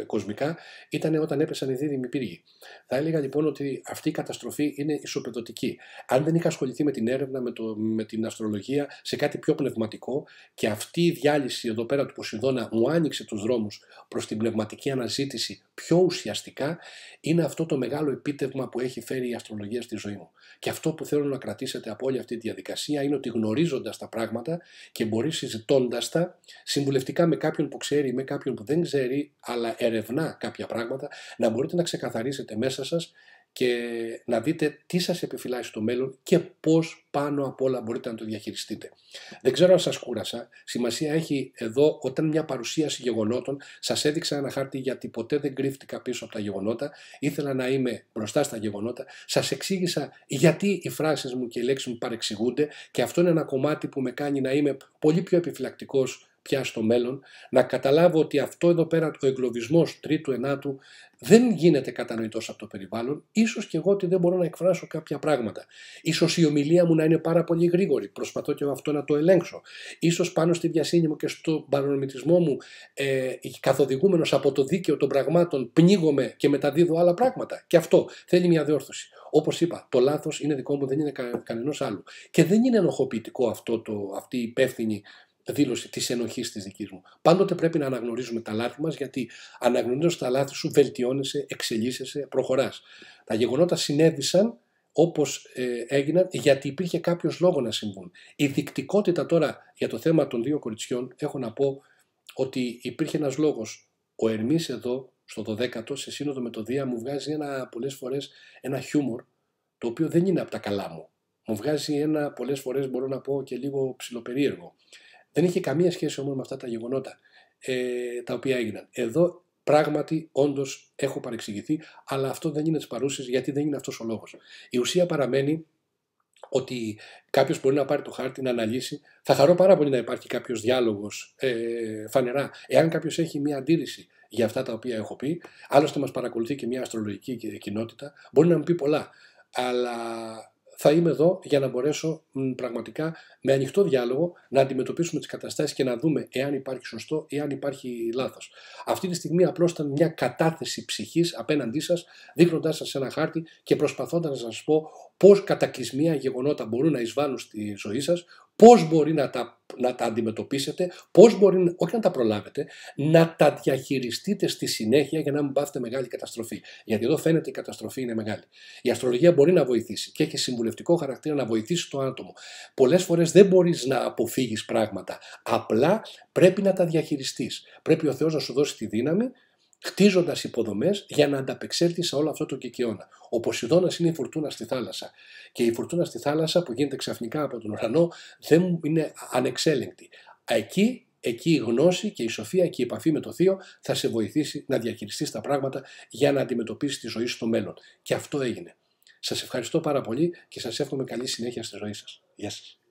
ε, κοσμικά ήταν όταν έπεσαν οι δίδυμοι πύργοι. Θα έλεγα λοιπόν ότι αυτή η καταστροφή είναι ισοπεδωτική. Αν δεν είχα ασχοληθεί με την έρευνα, με, το, με την αστρολογία, σε κάτι πιο πνευματικό και αυτή η διάλυση εδώ πέρα του Ποσειδώνα μου άνοιξε τους δρόμους προς την πνευματική αναζήτηση πιο ουσιαστικά, είναι αυτό το μεγάλο επίτευγμα που έχει φέρει η αστρολογία στη ζωή μου. Και αυτό που θέλω να κρατήσετε από όλη αυτή τη διαδικασία είναι ότι γνωρίζοντας τα πράγματα και μπορεί συζητώντας τα συμβουλευτικά με κάποιον που ξέρει ή με κάποιον που δεν ξέρει, αλλά ερευνά κάποια πράγματα, να μπορείτε να ξεκαθαρίσετε μέσα σας και να δείτε τι σας επιφυλάσσει στο μέλλον και πώς πάνω απ' όλα μπορείτε να το διαχειριστείτε. Δεν ξέρω αν σας κούρασα. Σημασία έχει εδώ όταν μια παρουσίαση γεγονότων σας έδειξα ένα χάρτη γιατί ποτέ δεν κρύφτηκα πίσω από τα γεγονότα. Ήθελα να είμαι μπροστά στα γεγονότα. Σας εξήγησα γιατί οι φράσεις μου και οι λέξεις μου παρεξηγούνται και αυτό είναι ένα κομμάτι που με κάνει να είμαι πολύ πιο επιφυλακτικός πια στο μέλλον, να καταλάβω ότι αυτό εδώ πέρα ο εγκλωβισμός τρίτου ενάτου δεν γίνεται κατανοητός από το περιβάλλον, ίσως και εγώ ότι δεν μπορώ να εκφράσω κάποια πράγματα. Ίσως η ομιλία μου να είναι πάρα πολύ γρήγορη, προσπαθώ και αυτό να το ελέγξω. Ίσως πάνω στη διασύνη μου και στον παρονομητισμό μου, ε, καθοδηγούμενος από το δίκαιο των πραγμάτων, πνίγομαι και μεταδίδω άλλα πράγματα. Και αυτό θέλει μια διόρθωση. Όπως είπα, το λάθος είναι δικό μου, δεν είναι κα, κανένας άλλο. Και δεν είναι ενοχοποιητικό αυτό το, αυτή η υπεύθυνη δήλωση της ενοχής της δικής μου. Πάντοτε πρέπει να αναγνωρίζουμε τα λάθη μας, γιατί αναγνωρίζοντας τα λάθη σου, βελτιώνεσαι, εξελίσσεσαι, προχωράς. Τα γεγονότα συνέβησαν όπως ε, έγιναν, γιατί υπήρχε κάποιος λόγος να συμβούν. Η δεικτικότητα τώρα για το θέμα των δύο κοριτσιών, έχω να πω ότι υπήρχε ένας λόγος. Ο Ερμής εδώ, στο 12ο, σε σύνοδο με το Δία, μου βγάζει πολλές φορές ένα χιούμορ, το οποίο δεν είναι από τα καλά μου. Μου βγάζει ένα, πολλές φορές μπορώ να πω και λίγο ψηλοπερίεργο. Δεν είχε καμία σχέση όμως με αυτά τα γεγονότα ε, τα οποία έγιναν. Εδώ πράγματι όντως έχω παρεξηγηθεί, αλλά αυτό δεν είναι της παρούσης γιατί δεν είναι αυτός ο λόγος. Η ουσία παραμένει ότι κάποιος μπορεί να πάρει το χάρτη, να αναλύσει. Θα χαρώ πάρα πολύ να υπάρχει κάποιος διάλογος ε, φανερά. Εάν κάποιος έχει μια αντίρρηση για αυτά τα οποία έχω πει, άλλωστε μας παρακολουθεί και μια αστρολογική κοινότητα, μπορεί να μου πει πολλά. Αλλά θα είμαι εδώ για να μπορέσω πραγματικά με ανοιχτό διάλογο να αντιμετωπίσουμε τις καταστάσεις και να δούμε εάν υπάρχει σωστό ή αν υπάρχει λάθος. Αυτή τη στιγμή απλώς ήταν μια κατάθεση ψυχής απέναντί σας, δείχνοντάς σας ένα χάρτη και προσπαθώντας να σας πω πώς κατακλυσμία γεγονότα μπορούν να εισβάλλουν στη ζωή σας, πώς μπορεί να τα, να τα αντιμετωπίσετε, πώς μπορεί, όχι να τα προλάβετε, να τα διαχειριστείτε στη συνέχεια για να μην πάθετε μεγάλη καταστροφή. Γιατί εδώ φαίνεται η καταστροφή είναι μεγάλη. Η αστρολογία μπορεί να βοηθήσει και έχει συμβουλευτικό χαρακτήρα να βοηθήσει το άτομο. Πολλές φορές δεν μπορείς να αποφύγεις πράγματα, απλά πρέπει να τα διαχειριστείς. Πρέπει ο Θεός να σου δώσει τη δύναμη χτίζοντα υποδομές για να ανταπεξέλθει σε όλο αυτό το κικαιώνα. Ο Ποσειδώνας είναι η φουρτούνα στη θάλασσα. Και η φουρτούνα στη θάλασσα που γίνεται ξαφνικά από τον ουρανό δεν είναι ανεξέλεγκτη. Εκεί, εκεί η γνώση και η σοφία και η επαφή με το Θείο θα σε βοηθήσει να διαχειριστείς τα πράγματα για να αντιμετωπίσεις τη ζωή στο μέλλον. Και αυτό έγινε. Σας ευχαριστώ πάρα πολύ και σας εύχομαι καλή συνέχεια στη ζωή σας. Γεια σας.